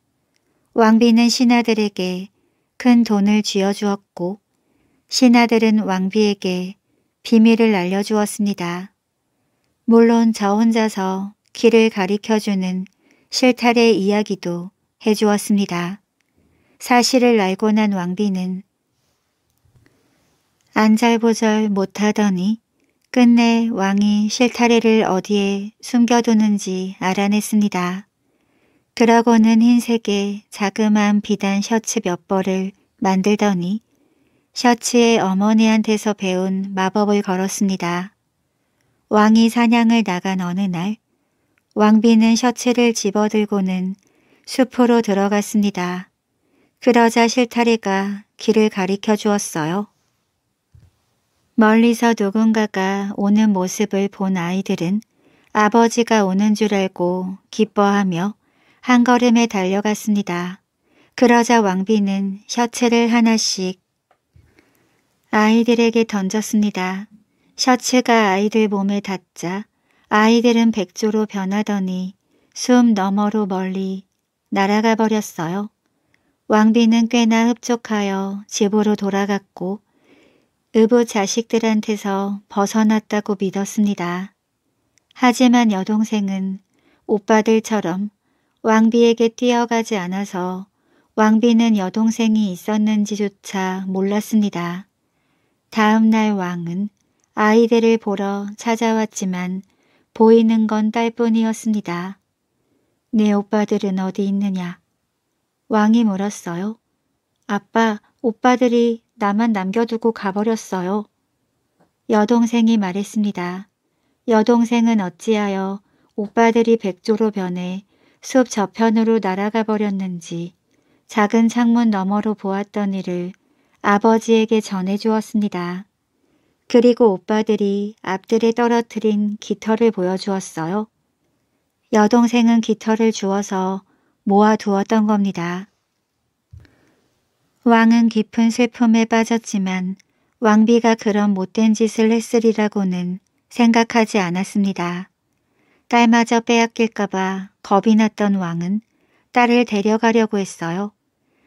왕비는 신하들에게 큰 돈을 쥐어주었고 신하들은 왕비에게 비밀을 알려주었습니다. 물론 저 혼자서 길을 가리켜주는 실탈의 이야기도 해주었습니다. 사실을 알고 난 왕비는 안잘보절 못하더니 끝내 왕이 실타래를 어디에 숨겨두는지 알아냈습니다. 그러고는 흰색의 자그마한 비단 셔츠 몇 벌을 만들더니 셔츠에 어머니한테서 배운 마법을 걸었습니다. 왕이 사냥을 나간 어느 날 왕비는 셔츠를 집어들고는 숲으로 들어갔습니다. 그러자 실타리가 길을 가리켜 주었어요. 멀리서 누군가가 오는 모습을 본 아이들은 아버지가 오는 줄 알고 기뻐하며 한 걸음에 달려갔습니다. 그러자 왕비는 셔츠를 하나씩 아이들에게 던졌습니다. 셔츠가 아이들 몸에 닿자 아이들은 백조로 변하더니 숨 너머로 멀리 날아가 버렸어요. 왕비는 꽤나 흡족하여 집으로 돌아갔고 의부 자식들한테서 벗어났다고 믿었습니다. 하지만 여동생은 오빠들처럼 왕비에게 뛰어가지 않아서 왕비는 여동생이 있었는지조차 몰랐습니다. 다음 날 왕은 아이들을 보러 찾아왔지만 보이는 건 딸뿐이었습니다. 내 오빠들은 어디 있느냐? 왕이 물었어요. 아빠, 오빠들이 나만 남겨두고 가버렸어요. 여동생이 말했습니다. 여동생은 어찌하여 오빠들이 백조로 변해 숲 저편으로 날아가 버렸는지 작은 창문 너머로 보았던 일을 아버지에게 전해주었습니다. 그리고 오빠들이 앞들에 떨어뜨린 깃털을 보여주었어요. 여동생은 깃털을 주워서 모아두었던 겁니다. 왕은 깊은 슬픔에 빠졌지만 왕비가 그런 못된 짓을 했으리라고는 생각하지 않았습니다. 딸마저 빼앗길까봐 겁이 났던 왕은 딸을 데려가려고 했어요.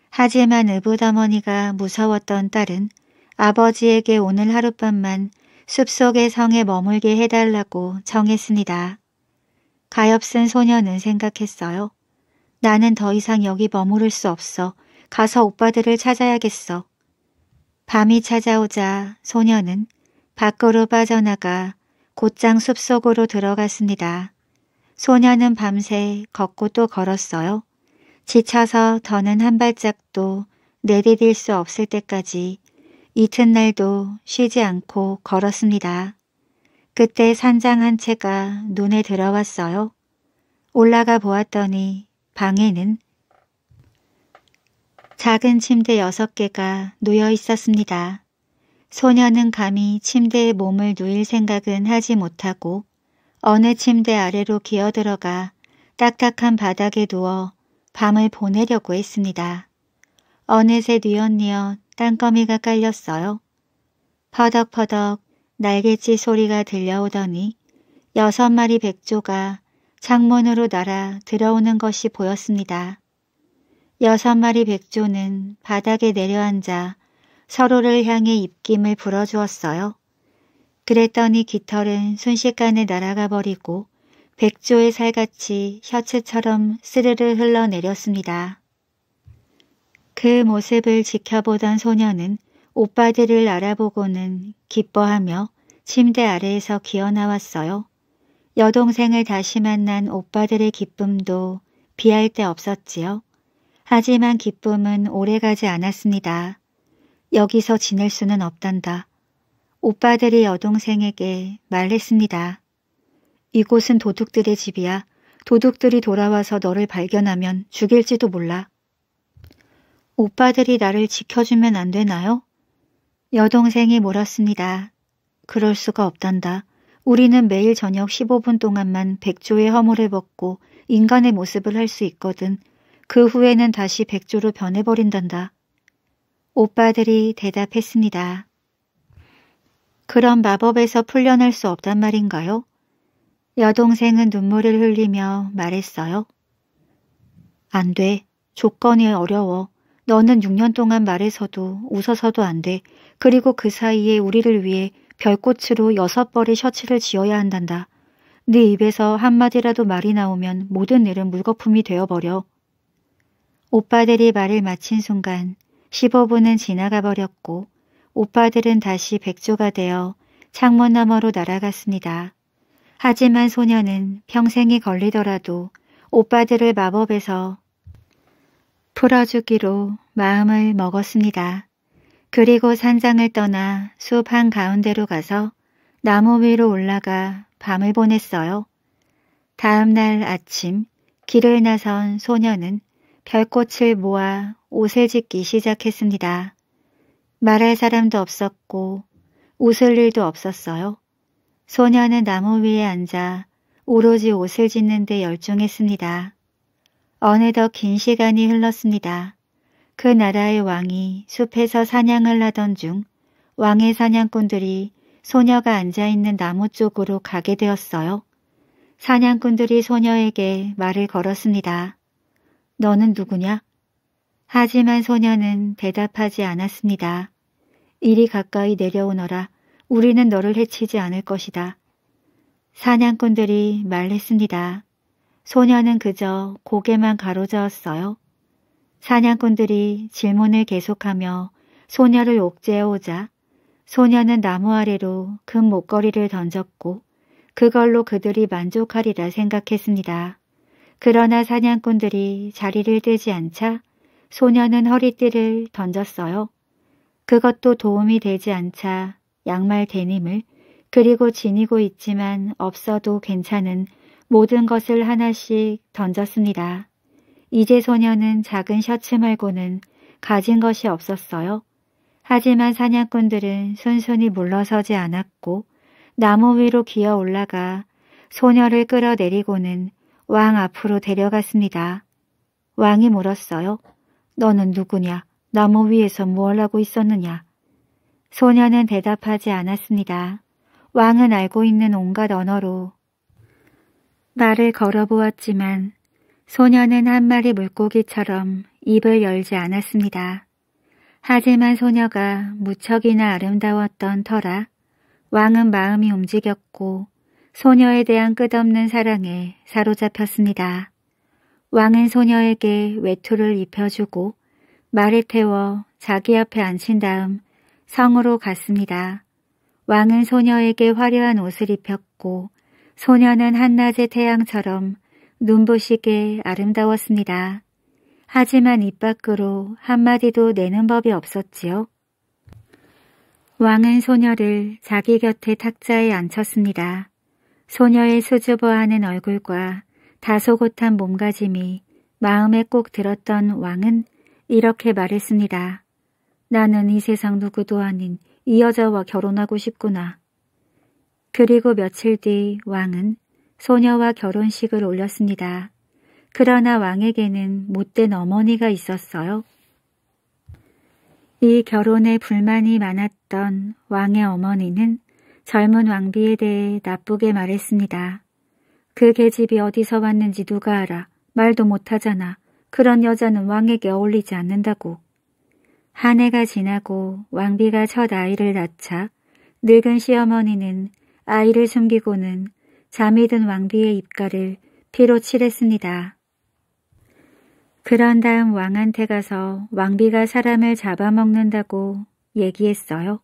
하지만 의붓어머니가 무서웠던 딸은 아버지에게 오늘 하룻밤만 숲속의 성에 머물게 해달라고 정했습니다. 가엾은 소녀는 생각했어요. 나는 더 이상 여기 머무를 수 없어. 가서 오빠들을 찾아야겠어. 밤이 찾아오자 소녀는 밖으로 빠져나가 곧장 숲속으로 들어갔습니다. 소녀는 밤새 걷고 또 걸었어요. 지쳐서 더는 한 발짝도 내디딜 수 없을 때까지 이튿날도 쉬지 않고 걸었습니다. 그때 산장 한 채가 눈에 들어왔어요. 올라가 보았더니 방에는 작은 침대 6개가 놓여 있었습니다. 소녀는 감히 침대에 몸을 누일 생각은 하지 못하고 어느 침대 아래로 기어들어가 딱딱한 바닥에 누워 밤을 보내려고 했습니다. 어느새 뉘엿뉘엿 땅거미가 깔렸어요. 퍼덕퍼덕 날갯짓 소리가 들려오더니 여섯 마리 백조가 창문으로 날아 들어오는 것이 보였습니다. 여섯 마리 백조는 바닥에 내려앉아 서로를 향해 입김을 불어주었어요. 그랬더니 깃털은 순식간에 날아가 버리고 백조의 살같이 셔츠처럼 스르르 흘러내렸습니다. 그 모습을 지켜보던 소녀는 오빠들을 알아보고는 기뻐하며 침대 아래에서 기어나왔어요. 여동생을 다시 만난 오빠들의 기쁨도 비할 데 없었지요. 하지만 기쁨은 오래가지 않았습니다. 여기서 지낼 수는 없단다. 오빠들이 여동생에게 말했습니다. 이곳은 도둑들의 집이야. 도둑들이 돌아와서 너를 발견하면 죽일지도 몰라. 오빠들이 나를 지켜주면 안 되나요? 여동생이 물었습니다 그럴 수가 없단다. 우리는 매일 저녁 15분 동안만 백조의 허물을 벗고 인간의 모습을 할 수 있거든. 그 후에는 다시 백조로 변해버린단다. 오빠들이 대답했습니다. 그럼 마법에서 풀려날 수 없단 말인가요? 여동생은 눈물을 흘리며 말했어요. 안 돼. 조건이 어려워. 너는 6년 동안 말해서도 웃어서도 안 돼. 그리고 그 사이에 우리를 위해 별꽃으로 여섯 벌의 셔츠를 지어야 한단다. 네 입에서 한마디라도 말이 나오면 모든 일은 물거품이 되어버려. 오빠들이 말을 마친 순간 15분은 지나가 버렸고 오빠들은 다시 백조가 되어 창문 너머로 날아갔습니다. 하지만 소녀는 평생이 걸리더라도 오빠들을 마법에서 풀어주기로 마음을 먹었습니다. 그리고 산장을 떠나 숲 한가운데로 가서 나무 위로 올라가 밤을 보냈어요. 다음 날 아침 길을 나선 소녀는 별꽃을 모아 옷을 짓기 시작했습니다. 말할 사람도 없었고 웃을 일도 없었어요. 소녀는 나무 위에 앉아 오로지 옷을 짓는 데 열중했습니다. 어느덧 긴 시간이 흘렀습니다. 그 나라의 왕이 숲에서 사냥을 하던 중 왕의 사냥꾼들이 소녀가 앉아있는 나무 쪽으로 가게 되었어요. 사냥꾼들이 소녀에게 말을 걸었습니다. 너는 누구냐? 하지만 소녀는 대답하지 않았습니다. 이리 가까이 내려오너라. 우리는 너를 해치지 않을 것이다. 사냥꾼들이 말했습니다. 소녀는 그저 고개만 가로저었어요. 사냥꾼들이 질문을 계속하며 소녀를 옥죄해오자 소녀는 나무 아래로 금 목걸이를 던졌고 그걸로 그들이 만족하리라 생각했습니다. 그러나 사냥꾼들이 자리를 뜨지 않자 소녀는 허리띠를 던졌어요. 그것도 도움이 되지 않자 양말 데님을 그리고 지니고 있지만 없어도 괜찮은 모든 것을 하나씩 던졌습니다. 이제 소녀는 작은 셔츠 말고는 가진 것이 없었어요. 하지만 사냥꾼들은 순순히 물러서지 않았고 나무 위로 기어 올라가 소녀를 끌어내리고는 왕 앞으로 데려갔습니다. 왕이 물었어요. 너는 누구냐? 나무 위에서 무얼 하고 있었느냐? 소녀는 대답하지 않았습니다. 왕은 알고 있는 온갖 언어로 말을 걸어보았지만 소녀는 한 마리 물고기처럼 입을 열지 않았습니다. 하지만 소녀가 무척이나 아름다웠던 터라 왕은 마음이 움직였고 소녀에 대한 끝없는 사랑에 사로잡혔습니다. 왕은 소녀에게 외투를 입혀주고 말을 태워 자기 앞에 앉힌 다음 성으로 갔습니다. 왕은 소녀에게 화려한 옷을 입혔고 소녀는 한낮의 태양처럼 눈부시게 아름다웠습니다. 하지만 입 밖으로 한마디도 내는 법이 없었지요. 왕은 소녀를 자기 곁에 탁자에 앉혔습니다. 소녀의 수줍어하는 얼굴과 다소곳한 몸가짐이 마음에 꼭 들었던 왕은 이렇게 말했습니다. 나는 이 세상 누구도 아닌 이 여자와 결혼하고 싶구나. 그리고 며칠 뒤 왕은 소녀와 결혼식을 올렸습니다. 그러나 왕에게는 못된 어머니가 있었어요. 이 결혼에 불만이 많았던 왕의 어머니는 젊은 왕비에 대해 나쁘게 말했습니다. 그 계집이 어디서 왔는지 누가 알아. 말도 못하잖아. 그런 여자는 왕에게 어울리지 않는다고. 한 해가 지나고 왕비가 첫 아이를 낳자 늙은 시어머니는 아이를 숨기고는 잠이 든 왕비의 입가를 피로 칠했습니다. 그런 다음 왕한테 가서 왕비가 사람을 잡아먹는다고 얘기했어요.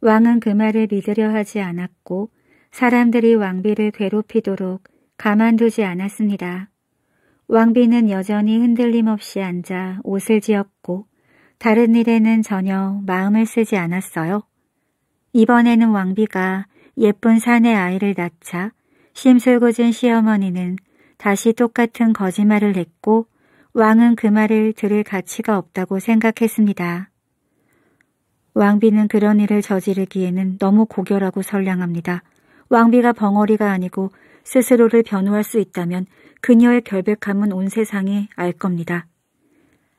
왕은 그 말을 믿으려 하지 않았고 사람들이 왕비를 괴롭히도록 가만두지 않았습니다. 왕비는 여전히 흔들림 없이 앉아 옷을 지었고 다른 일에는 전혀 마음을 쓰지 않았어요. 이번에는 왕비가 예쁜 사내 아이를 낳자 심술궂은 시어머니는 다시 똑같은 거짓말을 했고 왕은 그 말을 들을 가치가 없다고 생각했습니다. 왕비는 그런 일을 저지르기에는 너무 고결하고 선량합니다. 왕비가 벙어리가 아니고 스스로를 변호할 수 있다면 그녀의 결백함은 온 세상이 알 겁니다.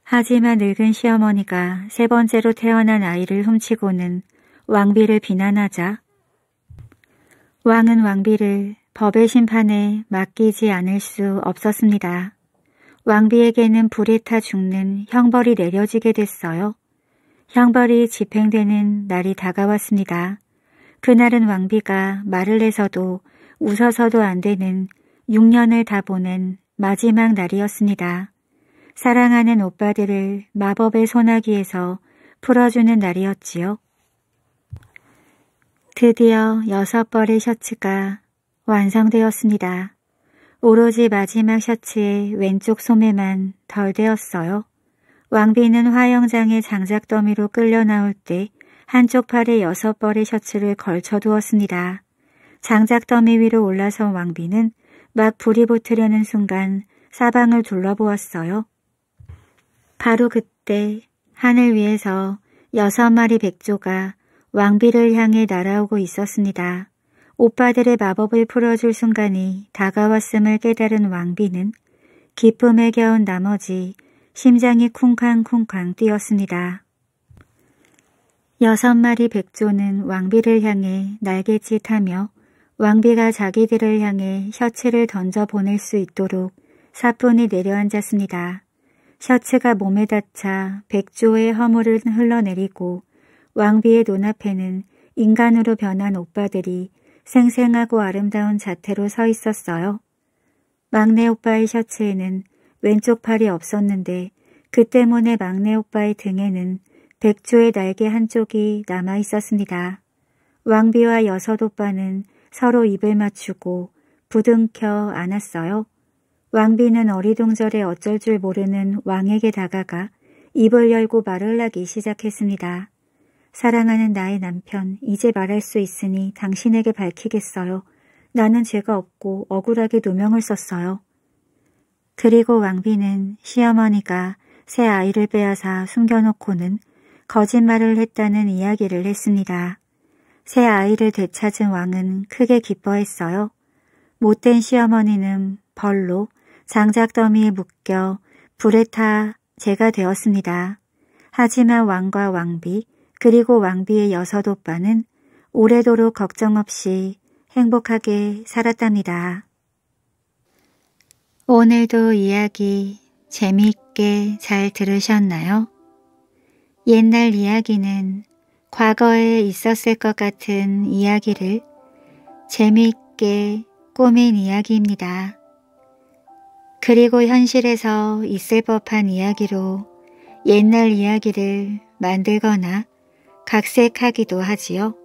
하지만 늙은 시어머니가 세 번째로 태어난 아이를 훔치고는 왕비를 비난하자 왕은 왕비를 법의 심판에 맡기지 않을 수 없었습니다. 왕비에게는 불에 타 죽는 형벌이 내려지게 됐어요. 형벌이 집행되는 날이 다가왔습니다. 그날은 왕비가 말을 해서도 웃어서도 안 되는 6년을 다 보낸 마지막 날이었습니다. 사랑하는 오빠들을 마법의 소나기에서 풀어주는 날이었지요. 드디어 여섯 벌의 셔츠가 완성되었습니다. 오로지 마지막 셔츠의 왼쪽 소매만 덜 되었어요. 왕비는 화영장의 장작 더미로 끌려 나올 때 한쪽 팔에 여섯 벌의 셔츠를 걸쳐 두었습니다. 장작 더미 위로 올라선 왕비는 막 불이 붙으려는 순간 사방을 둘러보았어요. 바로 그때 하늘 위에서 여섯 마리 백조가 왕비를 향해 날아오고 있었습니다. 오빠들의 마법을 풀어줄 순간이 다가왔음을 깨달은 왕비는 기쁨에 겨운 나머지 심장이 쿵쾅쿵쾅 뛰었습니다. 여섯 마리 백조는 왕비를 향해 날갯짓하며 왕비가 자기들을 향해 셔츠를 던져 보낼 수 있도록 사뿐히 내려앉았습니다. 셔츠가 몸에 닿자 백조의 허물은 흘러내리고 왕비의 눈앞에는 인간으로 변한 오빠들이 생생하고 아름다운 자태로 서 있었어요. 막내 오빠의 셔츠에는 왼쪽 팔이 없었는데 그 때문에 막내 오빠의 등에는 백조의 날개 한쪽이 남아 있었습니다. 왕비와 여섯 오빠는 서로 입을 맞추고 부둥켜 안았어요. 왕비는 어리둥절해 어쩔 줄 모르는 왕에게 다가가 입을 열고 말을 하기 시작했습니다. 사랑하는 나의 남편, 이제 말할 수 있으니 당신에게 밝히겠어요. 나는 죄가 없고 억울하게 누명을 썼어요. 그리고 왕비는 시어머니가 새 아이를 빼앗아 숨겨놓고는 거짓말을 했다는 이야기를 했습니다. 새 아이를 되찾은 왕은 크게 기뻐했어요. 못된 시어머니는 벌로 장작더미에 묶여 불에 타 재가 되었습니다. 하지만 왕과 왕비, 그리고 왕비의 여섯 오빠는 오래도록 걱정 없이 행복하게 살았답니다. 오늘도 이야기 재미있게 잘 들으셨나요? 옛날 이야기는 과거에 있었을 것 같은 이야기를 재미있게 꾸민 이야기입니다. 그리고 현실에서 있을 법한 이야기로 옛날 이야기를 만들거나 각색하기도 하지요.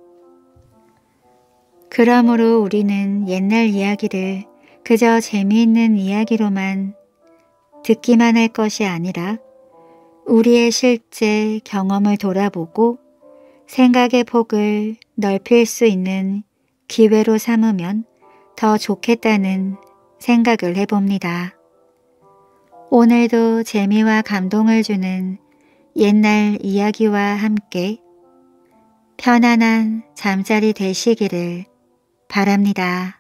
그러므로 우리는 옛날 이야기를 그저 재미있는 이야기로만 듣기만 할 것이 아니라 우리의 실제 경험을 돌아보고 생각의 폭을 넓힐 수 있는 기회로 삼으면 더 좋겠다는 생각을 해봅니다. 오늘도 재미와 감동을 주는 옛날 이야기와 함께 편안한 잠자리 되시기를 바랍니다.